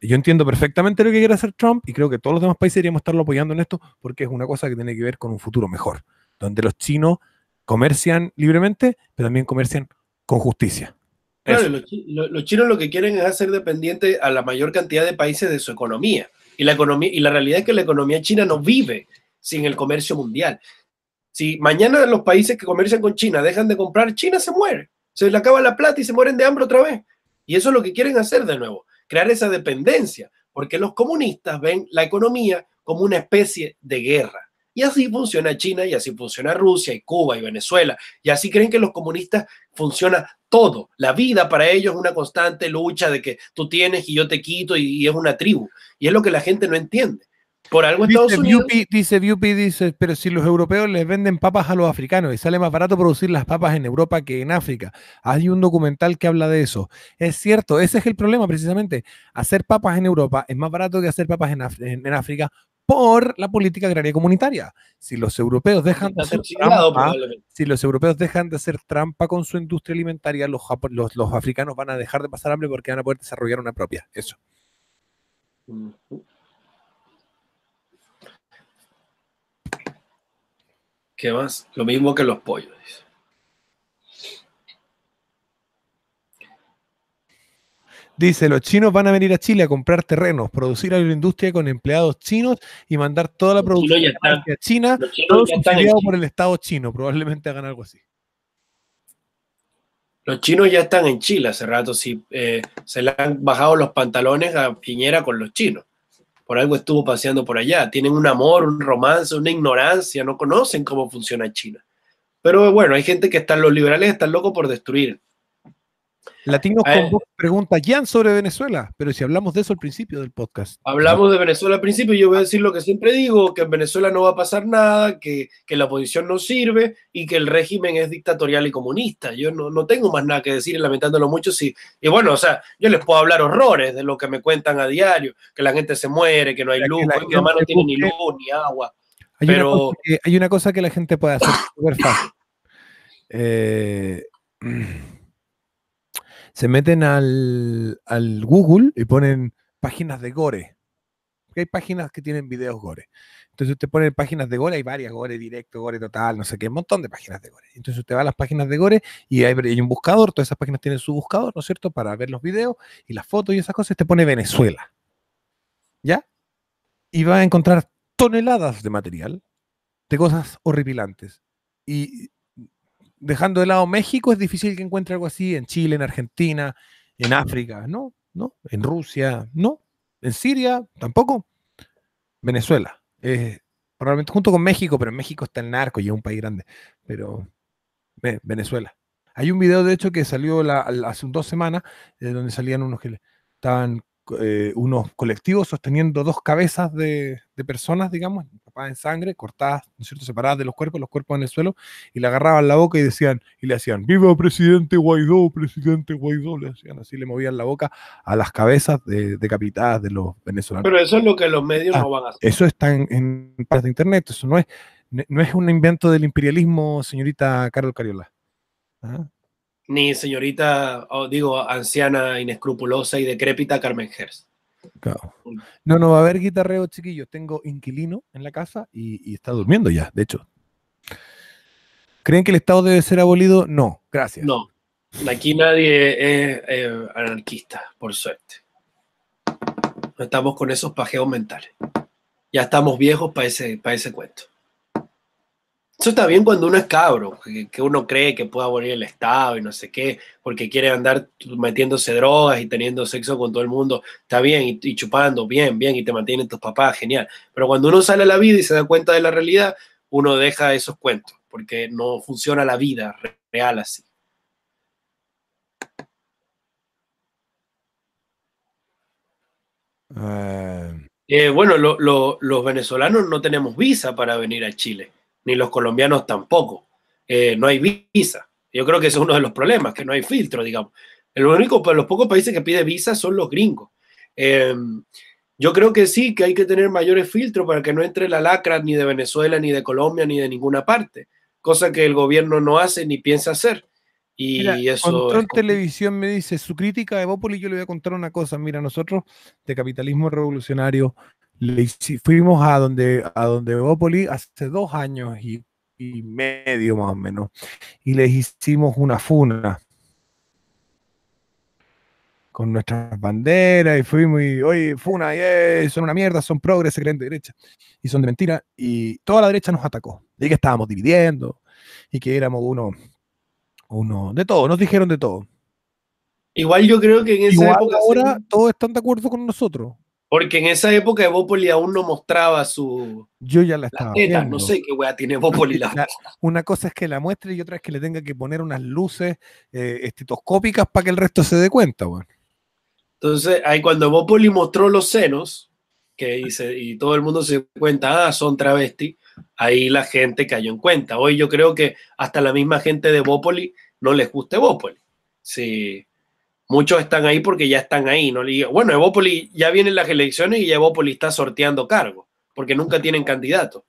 [SPEAKER 1] Yo entiendo perfectamente lo que quiere hacer Trump y creo que todos los demás países deberíamos estarlo apoyando en esto porque es una cosa que tiene que ver con un futuro mejor, donde los chinos comercian libremente, pero también comercian con justicia.
[SPEAKER 2] Claro, los, chinos lo que quieren es hacer dependiente a la mayor cantidad de países de su economía. Y la, economía, y la realidad es que la economía china no vive sin el comercio mundial. Si mañana los países que comercian con China dejan de comprar, China se muere. Se le acaba la plata y se mueren de hambre otra vez. Y eso es lo que quieren hacer de nuevo, crear esa dependencia, porque los comunistas ven la economía como una especie de guerra. Y así funciona China, y así funciona Rusia, y Cuba, y Venezuela. Y así creen que los comunistas funciona todo. La vida para ellos es una constante lucha de que tú tienes y yo te quito, y, es una tribu. Y es lo que la gente no entiende. Por algo Estados Unidos.
[SPEAKER 1] dice dice, pero si los europeos les venden papas a los africanos y sale más barato producir las papas en Europa que en África. Hay un documental que habla de eso. Es cierto, ese es el problema precisamente. Hacer papas en Europa es más barato que hacer papas en África por la política agraria comunitaria. Si los europeos dejan de hacer trampa, si los europeos dejan de hacer trampa con su industria alimentaria, los, los, africanos van a dejar de pasar hambre porque van a poder desarrollar una propia. Eso.
[SPEAKER 2] ¿Qué más? Lo mismo que los pollos.
[SPEAKER 1] Dice, los chinos van a venir a Chile a comprar terrenos, producir agroindustria con empleados chinos y mandar toda la producción a China, todo por el Estado chino. Probablemente hagan algo así.
[SPEAKER 2] Los chinos ya están en Chile hace rato, sí, eh, se le han bajado los pantalones a Piñera con los chinos. Por algo estuvo paseando por allá. Tienen un amor, un romance, una ignorancia, no conocen cómo funciona China. Pero bueno, hay gente que están, los liberales están locos por destruir
[SPEAKER 1] Latino vos pregunta, Ya sobre Venezuela, pero si hablamos de eso al principio del podcast.
[SPEAKER 2] Hablamos de Venezuela al principio, yo voy a decir lo que siempre digo, que en Venezuela no va a pasar nada, que, la oposición no sirve y que el régimen es dictatorial y comunista. Yo no, tengo más nada que decir, lamentándolo mucho. Sí. Y bueno, o sea, yo les puedo hablar horrores de lo que me cuentan a diario, que la gente se muere, que no hay luz, que la mamá no tiene ni luz ni agua.
[SPEAKER 1] Hay, pero... una hay, una cosa que, la gente puede hacer súper fácil. Eh... se meten al, Google y ponen páginas de gore. hay páginas que tienen videos gore. Entonces usted pone páginas de gore, hay varias gore directo, gore total, no sé qué, un montón de páginas de gore. Entonces usted va a las páginas de gore y hay, un buscador, todas esas páginas tienen su buscador, ¿no es cierto?, para ver los videos y las fotos y esas cosas, te pone Venezuela. ¿Ya? Y va a encontrar toneladas de material, de cosas horripilantes. Y dejando de lado México, es difícil que encuentre algo así en Chile, en Argentina, en África, no, no, en Rusia, no, en Siria, tampoco, Venezuela, eh, probablemente junto con México, pero en México está el narco y es un país grande, pero Venezuela. Hay un video, de hecho, que salió la, hace dos semanas, eh, donde salían unos que estaban eh, unos colectivos sosteniendo dos cabezas de, personas, digamos, empapadas en sangre, cortadas, ¿no es cierto?, separadas de los cuerpos, los cuerpos en el suelo, y le agarraban la boca y decían, y le hacían, viva presidente Guaidó, presidente Guaidó, le hacían así, le movían la boca a las cabezas decapitadas de los venezolanos. Pero eso es lo que los medios ah, no van a hacer. Eso está en, partes de internet, eso no es, no es un invento del imperialismo, señorita Carol Cariola. ¿Ah?
[SPEAKER 2] ni señorita, digo, anciana, inescrupulosa y decrépita Carmen Gers.
[SPEAKER 1] No, no va a haber guitarreo, chiquillos. Tengo inquilino en la casa y, está durmiendo ya, de hecho. ¿Creen que el Estado debe ser abolido? No,
[SPEAKER 2] gracias. No, aquí nadie es eh, anarquista, por suerte. No estamos con esos pajeos mentales. Ya estamos viejos para ese, para ese cuento. Eso está bien cuando uno es cabro, que uno cree que puede abolir el Estado y no sé qué, porque quiere andar metiéndose drogas y teniendo sexo con todo el mundo, está bien, y, chupando, bien, bien, y te mantienen tus papás, genial. Pero cuando uno sale a la vida y se da cuenta de la realidad, uno deja esos cuentos, porque no funciona la vida real así. Eh. Eh, bueno, los venezolanos no tenemos visa para venir a Chile ni los colombianos tampoco. Eh, no hay visa. Yo creo que eso es uno de los problemas, que no hay filtro, digamos. El único, pues, los pocos países que piden visa son los gringos. Em, yo creo que sí, que hay que tener mayores filtros para que no entre la lacra ni de Venezuela, ni de Colombia, ni de ninguna parte, cosa que el gobierno no hace ni piensa hacer. Y eso. Control
[SPEAKER 1] Televisión me dice su crítica de Bópoli. Yo le voy a contar una cosa. Mira, nosotros de capitalismo revolucionario fuimos a donde, a donde Bópoli hace dos años y, medio más o menos, y les hicimos una funa con nuestras banderas y fuimos y, oye, funa, eh, son una mierda, son progres, se creen de derecha y son de mentira. Y toda la derecha nos atacó. Y que estábamos dividiendo y que éramos uno, uno, de todo, nos dijeron de todo. Igual yo creo que en esa época ahora todos están de acuerdo con nosotros.
[SPEAKER 2] Porque en esa época Evopoli aún no mostraba
[SPEAKER 1] su. Yo ya la estaba. No sé qué weá tiene Evopoli. La... una cosa es que la muestre y otra es que le tenga que poner unas luces eh, estetoscópicas para que el resto se dé cuenta, weón.
[SPEAKER 2] Entonces, ahí cuando Evopoli mostró los senos, que dice y todo el mundo se cuenta, ah, son travesti, ahí la gente cayó en cuenta. Hoy yo creo que hasta la misma gente de Evopoli no les gusta Evopoli. Sí muchos están ahí porque ya están ahí. ¿no? bueno, Evópolis ya vienen las elecciones y Evópolis está sorteando cargos, porque nunca tienen candidato.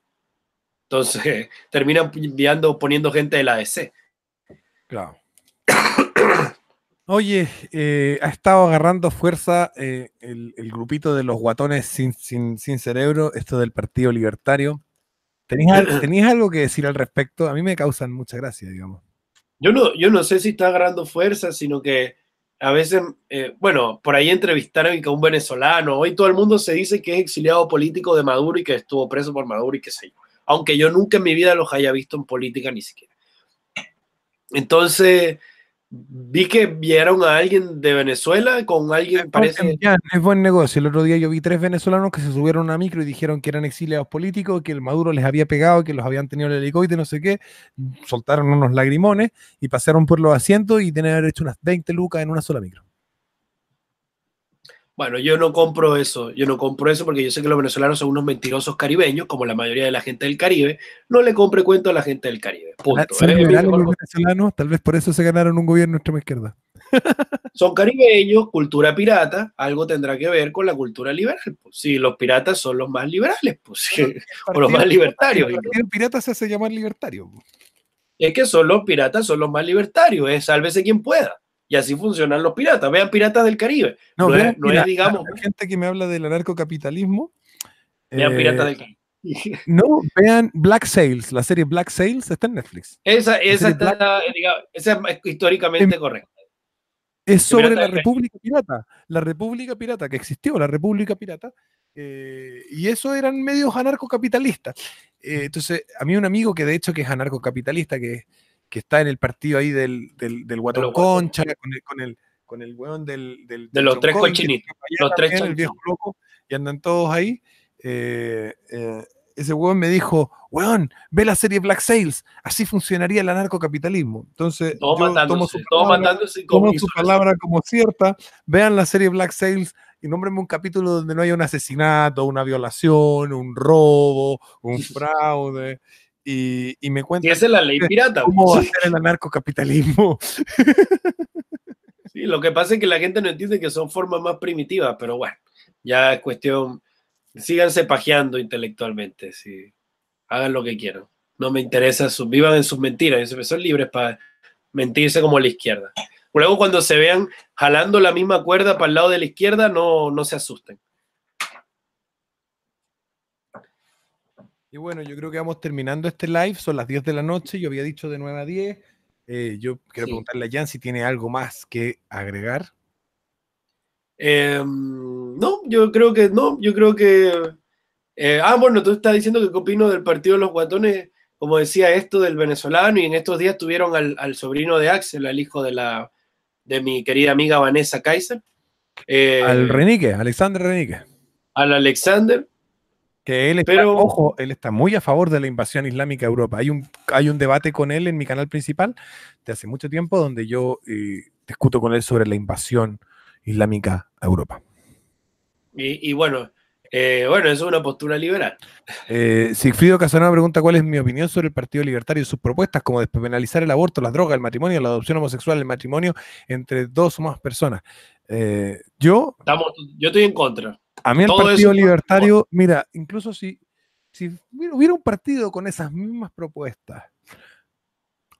[SPEAKER 2] Entonces, terminan enviando, poniendo gente de la DC.
[SPEAKER 1] Claro. Oye, eh, ha estado agarrando fuerza eh, el, grupito de los guatones sin, cerebro, esto del Partido Libertario. ¿Tenías algo que decir al respecto? A mí me causan mucha gracia, digamos.
[SPEAKER 2] Yo no, yo no sé si está agarrando fuerza, sino que a veces, eh, bueno, por ahí entrevistaron a un venezolano, hoy todo el mundo se dice que es exiliado político de Maduro y que estuvo preso por Maduro y qué sé yo, aunque yo nunca en mi vida los haya visto en política ni siquiera. Entonces, vi que vieron a alguien de Venezuela con alguien, parece...
[SPEAKER 1] Es buen negocio. El otro día yo vi tres venezolanos que se subieron a micro y dijeron que eran exiliados políticos, que el Maduro les había pegado, que los habían tenido en el helicóptero, no sé qué. Soltaron unos lagrimones y pasaron por los asientos y tenían derecho hecho unas 20 lucas en una sola micro.
[SPEAKER 2] Bueno, yo no compro eso, yo no compro eso porque yo sé que los venezolanos son unos mentirosos caribeños, como la mayoría de la gente del Caribe. No le compre cuento a la gente del Caribe. Ah,
[SPEAKER 1] punto. los venezolanos, tal vez por eso se ganaron un gobierno extrema izquierda.
[SPEAKER 2] son caribeños, cultura pirata, algo tendrá que ver con la cultura liberal. Si pues sí, los piratas son los más liberales,
[SPEAKER 1] pues o los más libertarios. El pirata se hace llamar libertario. Pues.
[SPEAKER 2] Es que son los piratas, son los más libertarios, es eh, sálvese quien pueda y así funcionan los piratas. Vean Piratas del
[SPEAKER 1] Caribe. No, vean, es, digamos. Hay gente que me habla del anarcocapitalismo. Vean Piratas del eh, Caribe. No, vean Black Sales. la serie Black Sales está en Netflix. Esa, esa,
[SPEAKER 2] está, eh, esa es históricamente em, correcta.
[SPEAKER 1] Es sobre la República Pirata, la República Pirata que existió, la República Pirata, eh, y eso eran medios anarcocapitalistas. entonces, a mí un amigo que de hecho que es anarcocapitalista, que es que está en el partido ahí del, del, Concha, con el, con weón del, del de los tres cochinitos, los tres y andan todos ahí. Eh, eh, ese weón me dijo, weón, ve la serie Black Sales, así funcionaría el anarcocapitalismo. Entonces, todo yo su palabra, su palabra como cierta, vean la serie Black Sales y nómbrenme un capítulo donde no haya un asesinato, una violación, un robo, un fraude y, me cuentan. es la ley pirata. ¿Cómo va a ser el anarcocapitalismo? lo que pasa es que la gente no entiende
[SPEAKER 2] que son formas más primitivas, pero bueno, ya es cuestión. Síganse pajeando intelectualmente, sí. hagan lo que quieran. No me interesa, vivan en sus mentiras, son libres para mentirse como la izquierda. Luego, cuando se vean jalando la misma cuerda para el lado de la izquierda, no, no se asusten.
[SPEAKER 1] Y bueno, yo creo que vamos terminando este live. Son las 10 de la noche. Yo había dicho de 9 a 10. Eh, yo quiero preguntarle a Jan si tiene algo más que agregar. Em, no, yo creo que no. Yo creo que. Eh, ah,
[SPEAKER 2] bueno, tú estás diciendo que opino del partido de los guatones. Como decía esto del venezolano, y en estos días tuvieron al, sobrino de Axel, al hijo de, la, de mi querida amiga Vanessa Kaiser. al eh,
[SPEAKER 1] Renique, Alexander Renique.
[SPEAKER 2] Al Alexander.
[SPEAKER 1] Que él está, ojo, él está muy a favor de la invasión islámica a Europa. Hay un, hay un debate con él en mi canal principal de hace mucho tiempo donde yo eh, discuto con él sobre la invasión islámica a Europa.
[SPEAKER 2] Y, bueno, eh, bueno, es una postura liberal.
[SPEAKER 1] Eh, Sigfrido Casanova pregunta cuál es mi opinión sobre el Partido Libertario y sus propuestas como despenalizar el aborto, las drogas, el matrimonio, la adopción homosexual, el matrimonio entre dos o más personas. yo, yo estoy en contra. A mí el Partido Libertario, mira, incluso si, si hubiera un partido con esas mismas propuestas,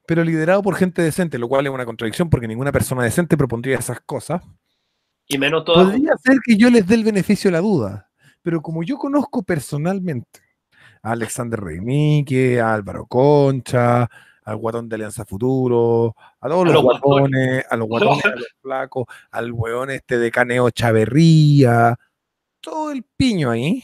[SPEAKER 1] pero liderado por gente decente, lo cual es una contradicción porque ninguna persona decente propondría esas cosas.
[SPEAKER 2] Y menos todas. Podría
[SPEAKER 1] ser que yo les dé el beneficio de la duda, pero como yo conozco personalmente a Alexander Reymique a Álvaro Concha, al guatón de Alianza Futuro, a todos los, guatones, a los guatones, a los flacos, al hueón este de Caneo Chaverría, todo el piño ahí.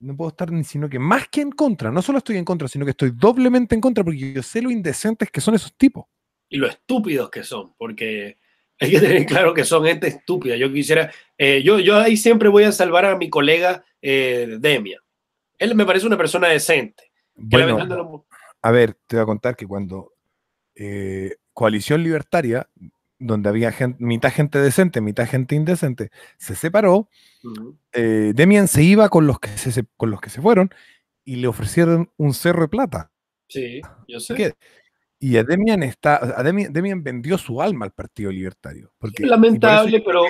[SPEAKER 1] No puedo estar sino que más que en contra. No solo estoy en contra, sino que estoy doblemente en contra porque yo sé lo indecentes que son esos tipos.
[SPEAKER 2] Y lo estúpidos que son, porque hay que tener claro que son gente estúpida. Yo quisiera, eh, yo, yo ahí siempre voy a salvar a mi colega eh, Demia. Él me parece una persona decente.
[SPEAKER 1] A ver, te voy a contar que cuando eh, Coalición Libertaria donde había gente, mitad gente decente, mitad gente indecente, se separó. Eh, Demian se iba con los, que se, con los que se fueron y le ofrecieron un cerro de plata. Sí, yo sé. Y a Demian, está, Demian, vendió su alma al Partido Libertario. Porque, Lamentable, pero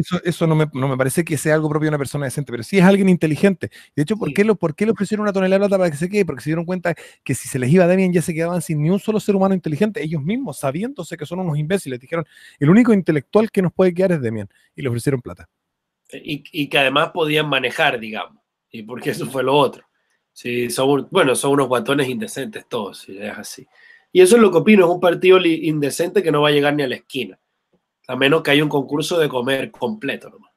[SPEAKER 1] eso, eso no, me, parece que sea algo propio de una persona decente, pero sí es alguien inteligente. De hecho, ¿por, qué, lo, le ofrecieron una tonelada de plata para que se quede? Porque se dieron cuenta que si se les iba Demian ya se quedaban sin ni un solo ser humano inteligente. Ellos mismos, sabiéndose que son unos imbéciles, dijeron, el único intelectual que nos puede quedar es Demian. Y le ofrecieron plata.
[SPEAKER 2] E, y, que además podían manejar, digamos. Y porque eso fue lo otro. Sí, son, bueno, son unos guatones indecentes todos, si es así. Y eso es lo que opino, es un partido indecente que no va a llegar ni a la esquina. A menos que haya un concurso de comer completo nomás.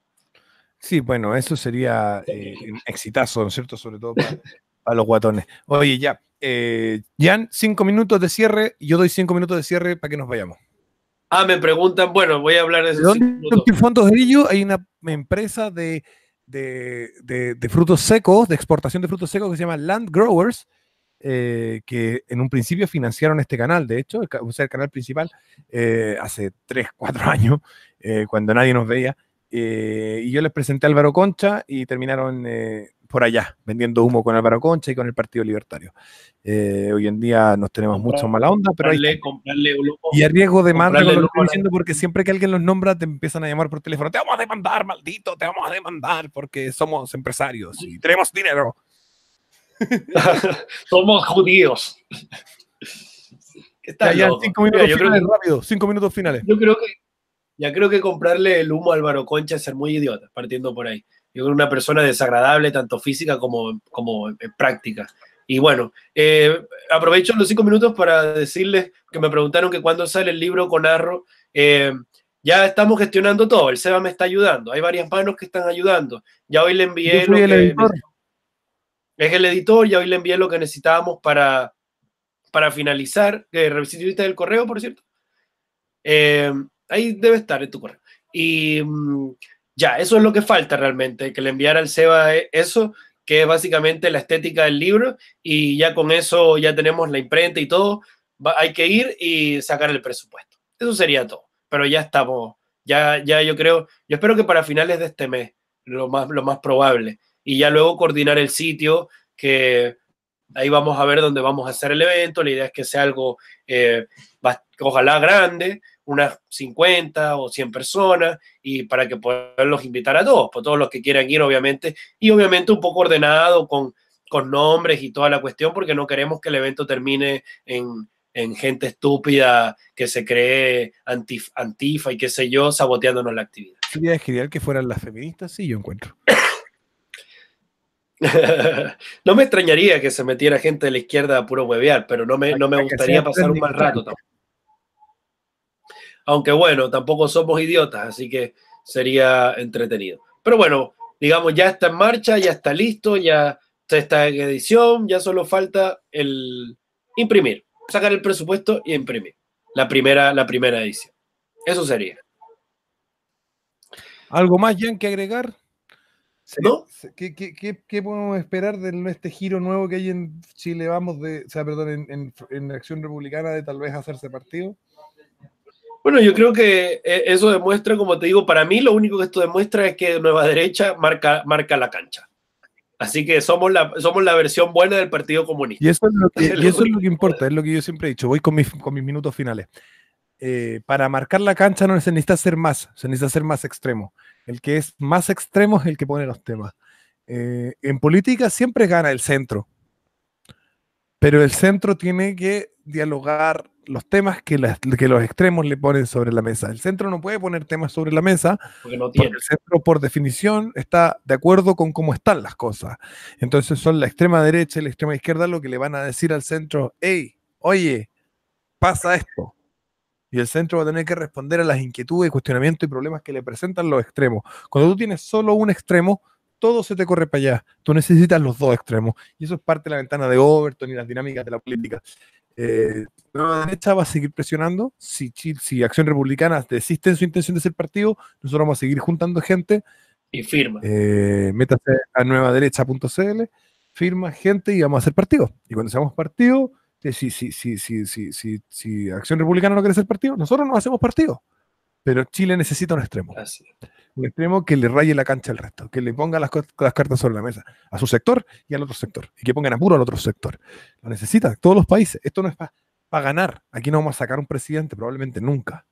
[SPEAKER 1] Sí, bueno, eso sería eh, exitazo, ¿no es cierto? Sobre todo para, los guatones. Oye, ya. Eh, Jan, cinco minutos de cierre. Yo doy cinco minutos de cierre para que nos vayamos.
[SPEAKER 2] Ah, me preguntan, bueno, voy a hablar de eso. ¿Dónde
[SPEAKER 1] fondos de ello? Hay una empresa de, frutos secos, de exportación de frutos secos que se llama Land Growers, eh, que en un principio financiaron este canal, de hecho, el, el canal principal, eh, hace 3, 4 años, eh, cuando nadie nos veía. y yo les presenté a Álvaro Concha y terminaron por allá, vendiendo humo con Álvaro Concha y con el Partido Libertario. hoy en día nos tenemos mucho mala onda, pero hay, y a riesgo de demanda, porque siempre que alguien los nombra te empiezan a llamar por teléfono, te vamos a demandar, maldito, te vamos a demandar, porque somos empresarios y tenemos dinero. Somos judíos.
[SPEAKER 2] Ya, cinco minutos finales,
[SPEAKER 1] rápido, cinco minutos finales. Yo creo que,
[SPEAKER 2] ya creo que comprarle el humo a Álvaro Concha es ser muy idiota, partiendo por ahí. Yo creo una persona desagradable, tanto física como, eh, práctica. Y bueno, eh, aprovecho los cinco minutos para decirles que me preguntaron que cuándo sale el libro con Arro. Eh, ya estamos gestionando todo, el SEBA me está ayudando, hay varias manos que están ayudando. Ya hoy le envié es el editor, y hoy le envié lo que necesitábamos para, para finalizar. que eh, ¿Recibiste el correo, por cierto? Eh, ahí debe estar en tu correo. Y mm, ya, eso es lo que falta realmente, que le enviara al Seba eh, eso, que es básicamente la estética del libro, y ya con eso ya tenemos la imprenta y todo. hay que ir y sacar el presupuesto. Eso sería todo. Pero ya estamos, ya, ya yo creo, yo espero que para finales de este mes, lo más, lo más probable, y ya luego coordinar el sitio, que ahí vamos a ver dónde vamos a hacer el evento. La idea es que sea algo, eh, ojalá grande, unas 50 o 100 personas, y para que los invitar a todos, por pues, todos los que quieran ir, obviamente, y obviamente un poco ordenado con, con nombres y toda la cuestión, porque no queremos que el evento termine en, gente estúpida que se cree antif, antifa y qué sé yo, saboteándonos la actividad.
[SPEAKER 1] Sería genial que fueran las feministas, sí, yo encuentro.
[SPEAKER 2] no me extrañaría que se metiera gente de la izquierda a puro huevear, pero no me, gustaría pasar un mal rato tampoco. Aunque bueno, tampoco somos idiotas, así que sería entretenido. Pero bueno, digamos, ya está en marcha, ya está listo, ya está en edición, ya solo falta el imprimir, sacar el presupuesto y imprimir. La primera, la primera edición. Eso sería.
[SPEAKER 1] ¿Algo más, Jan, que agregar? ¿Qué, podemos esperar de este giro nuevo que hay en Chile? Vamos de, sea, perdón, en, en, Acción Republicana de tal vez hacerse partido.
[SPEAKER 2] Bueno, yo creo que eh, eso demuestra, como te digo, para mí lo único que esto demuestra es que Nueva Derecha marca, marca la cancha. Así que somos la, somos la versión buena del Partido Comunista. Y eso es lo
[SPEAKER 1] que, importa, es lo que yo siempre he dicho. Voy con mis, con mis minutos finales. Eh, para marcar la cancha no se necesita ser más, se necesita ser más extremo. El que es más extremo es el que pone los temas. Eh, en política siempre gana el centro, pero el centro tiene que dialogar los temas que, los extremos le ponen sobre la mesa. El centro no puede poner temas sobre la mesa porque, no tiene. el centro, por definición, está de acuerdo con cómo están las cosas. Entonces son la extrema derecha y la extrema izquierda lo que le van a decir al centro, hey, oye, pasa esto. Y el centro va a tener que responder a las inquietudes, cuestionamientos y problemas que le presentan los extremos. Cuando tú tienes solo un extremo, todo se te corre para allá. Tú necesitas los dos extremos. Y eso es parte de la ventana de Overton y las dinámicas de la política. Eh, derecha va a seguir presionando. Si, si Acción Republicana desiste en su intención de ser partido, nosotros vamos a seguir juntando gente. Y firma. Eh, métase a nuevaderecha.cl, firma gente y vamos a ser partido. Y cuando seamos partido, si, sí sí sí si, Acción Republicana no quiere ser partido, nosotros no hacemos partido. Pero Chile necesita un extremo. Un extremo que le raye la cancha al resto, que le ponga las, cartas sobre la mesa, a su sector y al otro sector, y que pongan apuro al otro sector. Lo necesita todos los países. Esto no es para ganar. Aquí no vamos a sacar un presidente, probablemente nunca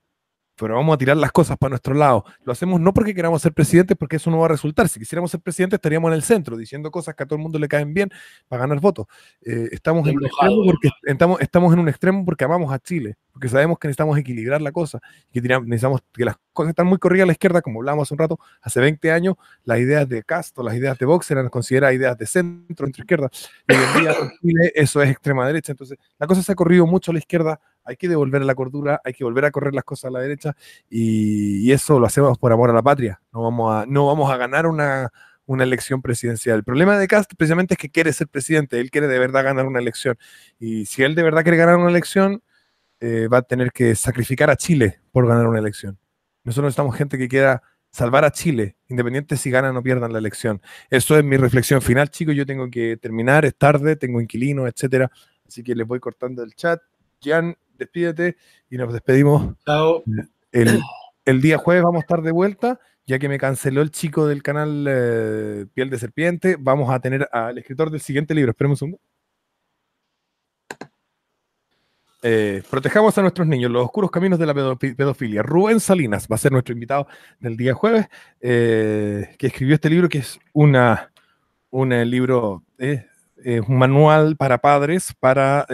[SPEAKER 1] pero vamos a tirar las cosas para nuestro lado. Lo hacemos no porque queramos ser presidente, porque eso no va a resultar. Si quisiéramos ser presidente, estaríamos en el centro, diciendo cosas que a todo el mundo le caen bien para ganar votos. Eh, estamos, en porque, estamos, estamos en un extremo porque amamos a Chile porque sabemos que necesitamos equilibrar la cosa, que necesitamos que las cosas están muy corridas a la izquierda, como hablábamos hace un rato, hace 20 años, las ideas de Castro, las ideas de Vox eran consideradas ideas de centro, entre izquierda, y hoy en día eso es extrema derecha, entonces la cosa se ha corrido mucho a la izquierda, hay que devolver la cordura, hay que volver a correr las cosas a la derecha, y, eso lo hacemos por amor a la patria, no vamos a, no vamos a ganar una una elección presidencial. El problema de Cast precisamente es que quiere ser presidente, él quiere de verdad ganar una elección. Y si él de verdad quiere ganar una elección, eh, va a tener que sacrificar a Chile por ganar una elección. Nosotros estamos gente que quiera salvar a Chile, independiente si ganan o pierdan la elección. Eso es mi reflexión final, chicos. Yo tengo que terminar, es tarde, tengo inquilino, etcétera. Así que les voy cortando el chat. Jan, despídete y nos despedimos. El, día jueves vamos a estar de vuelta ya que me canceló el chico del canal eh, Piel de Serpiente, vamos a tener al escritor del siguiente libro. Esperemos un Eh, protejamos a nuestros niños, los oscuros caminos de la pedofilia. Rubén Salinas va a ser nuestro invitado del día jueves, eh, que escribió este libro que es una, un eh, libro, un manual para padres, para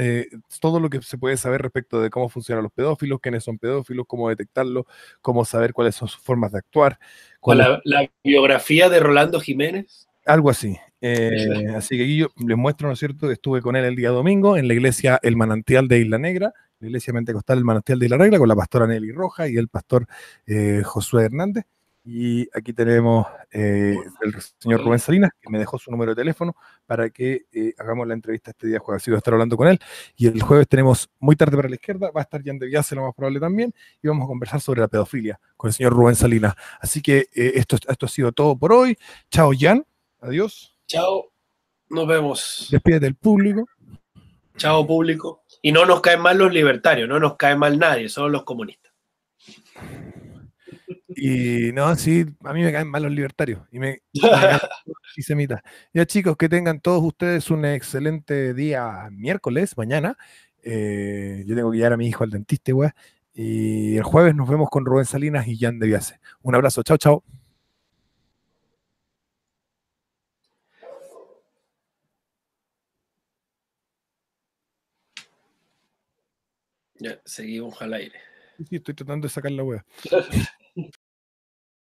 [SPEAKER 1] todo lo que se puede saber respecto de cómo funcionan los pedófilos, quiénes son pedófilos, cómo detectarlos, cómo saber cuáles son sus formas de actuar. la biografía de Rolando
[SPEAKER 2] Jiménez.
[SPEAKER 1] Algo así. Eh, así que yo les muestro, ¿no es cierto? que Estuve con él el día domingo en la iglesia El Manantial de Isla Negra, la iglesia mentecostal El Manantial de Isla Negra, con la pastora Nelly Roja y el pastor eh, Josué Hernández. Y aquí tenemos eh, el señor Rubén Salinas, que me dejó su número de teléfono para que hagamos la entrevista este día jueves. ha voy a estar hablando con él. Y el jueves tenemos muy tarde para la izquierda, va a estar Jan de Viace, lo más probable también, y vamos a conversar sobre la pedofilia con el señor Rubén Salinas. Así que esto, esto ha sido todo por hoy. Chao, Jan. Adiós.
[SPEAKER 2] Chao. Nos vemos.
[SPEAKER 1] Despídete del público.
[SPEAKER 2] Chao, público. Y no nos caen mal los libertarios, no nos cae mal nadie, Son los comunistas.
[SPEAKER 1] Y no, sí, a mí me caen mal los libertarios y me, me Ya chicos, que tengan todos ustedes un excelente día miércoles, mañana. Eh, yo tengo que llevar a mi hijo al dentista, weá. Y el jueves nos vemos con Rubén Salinas y Jan de Viase. Un abrazo, chao, chao.
[SPEAKER 2] Ya, seguimos al aire.
[SPEAKER 1] Sí, estoy tratando de sacar la wea.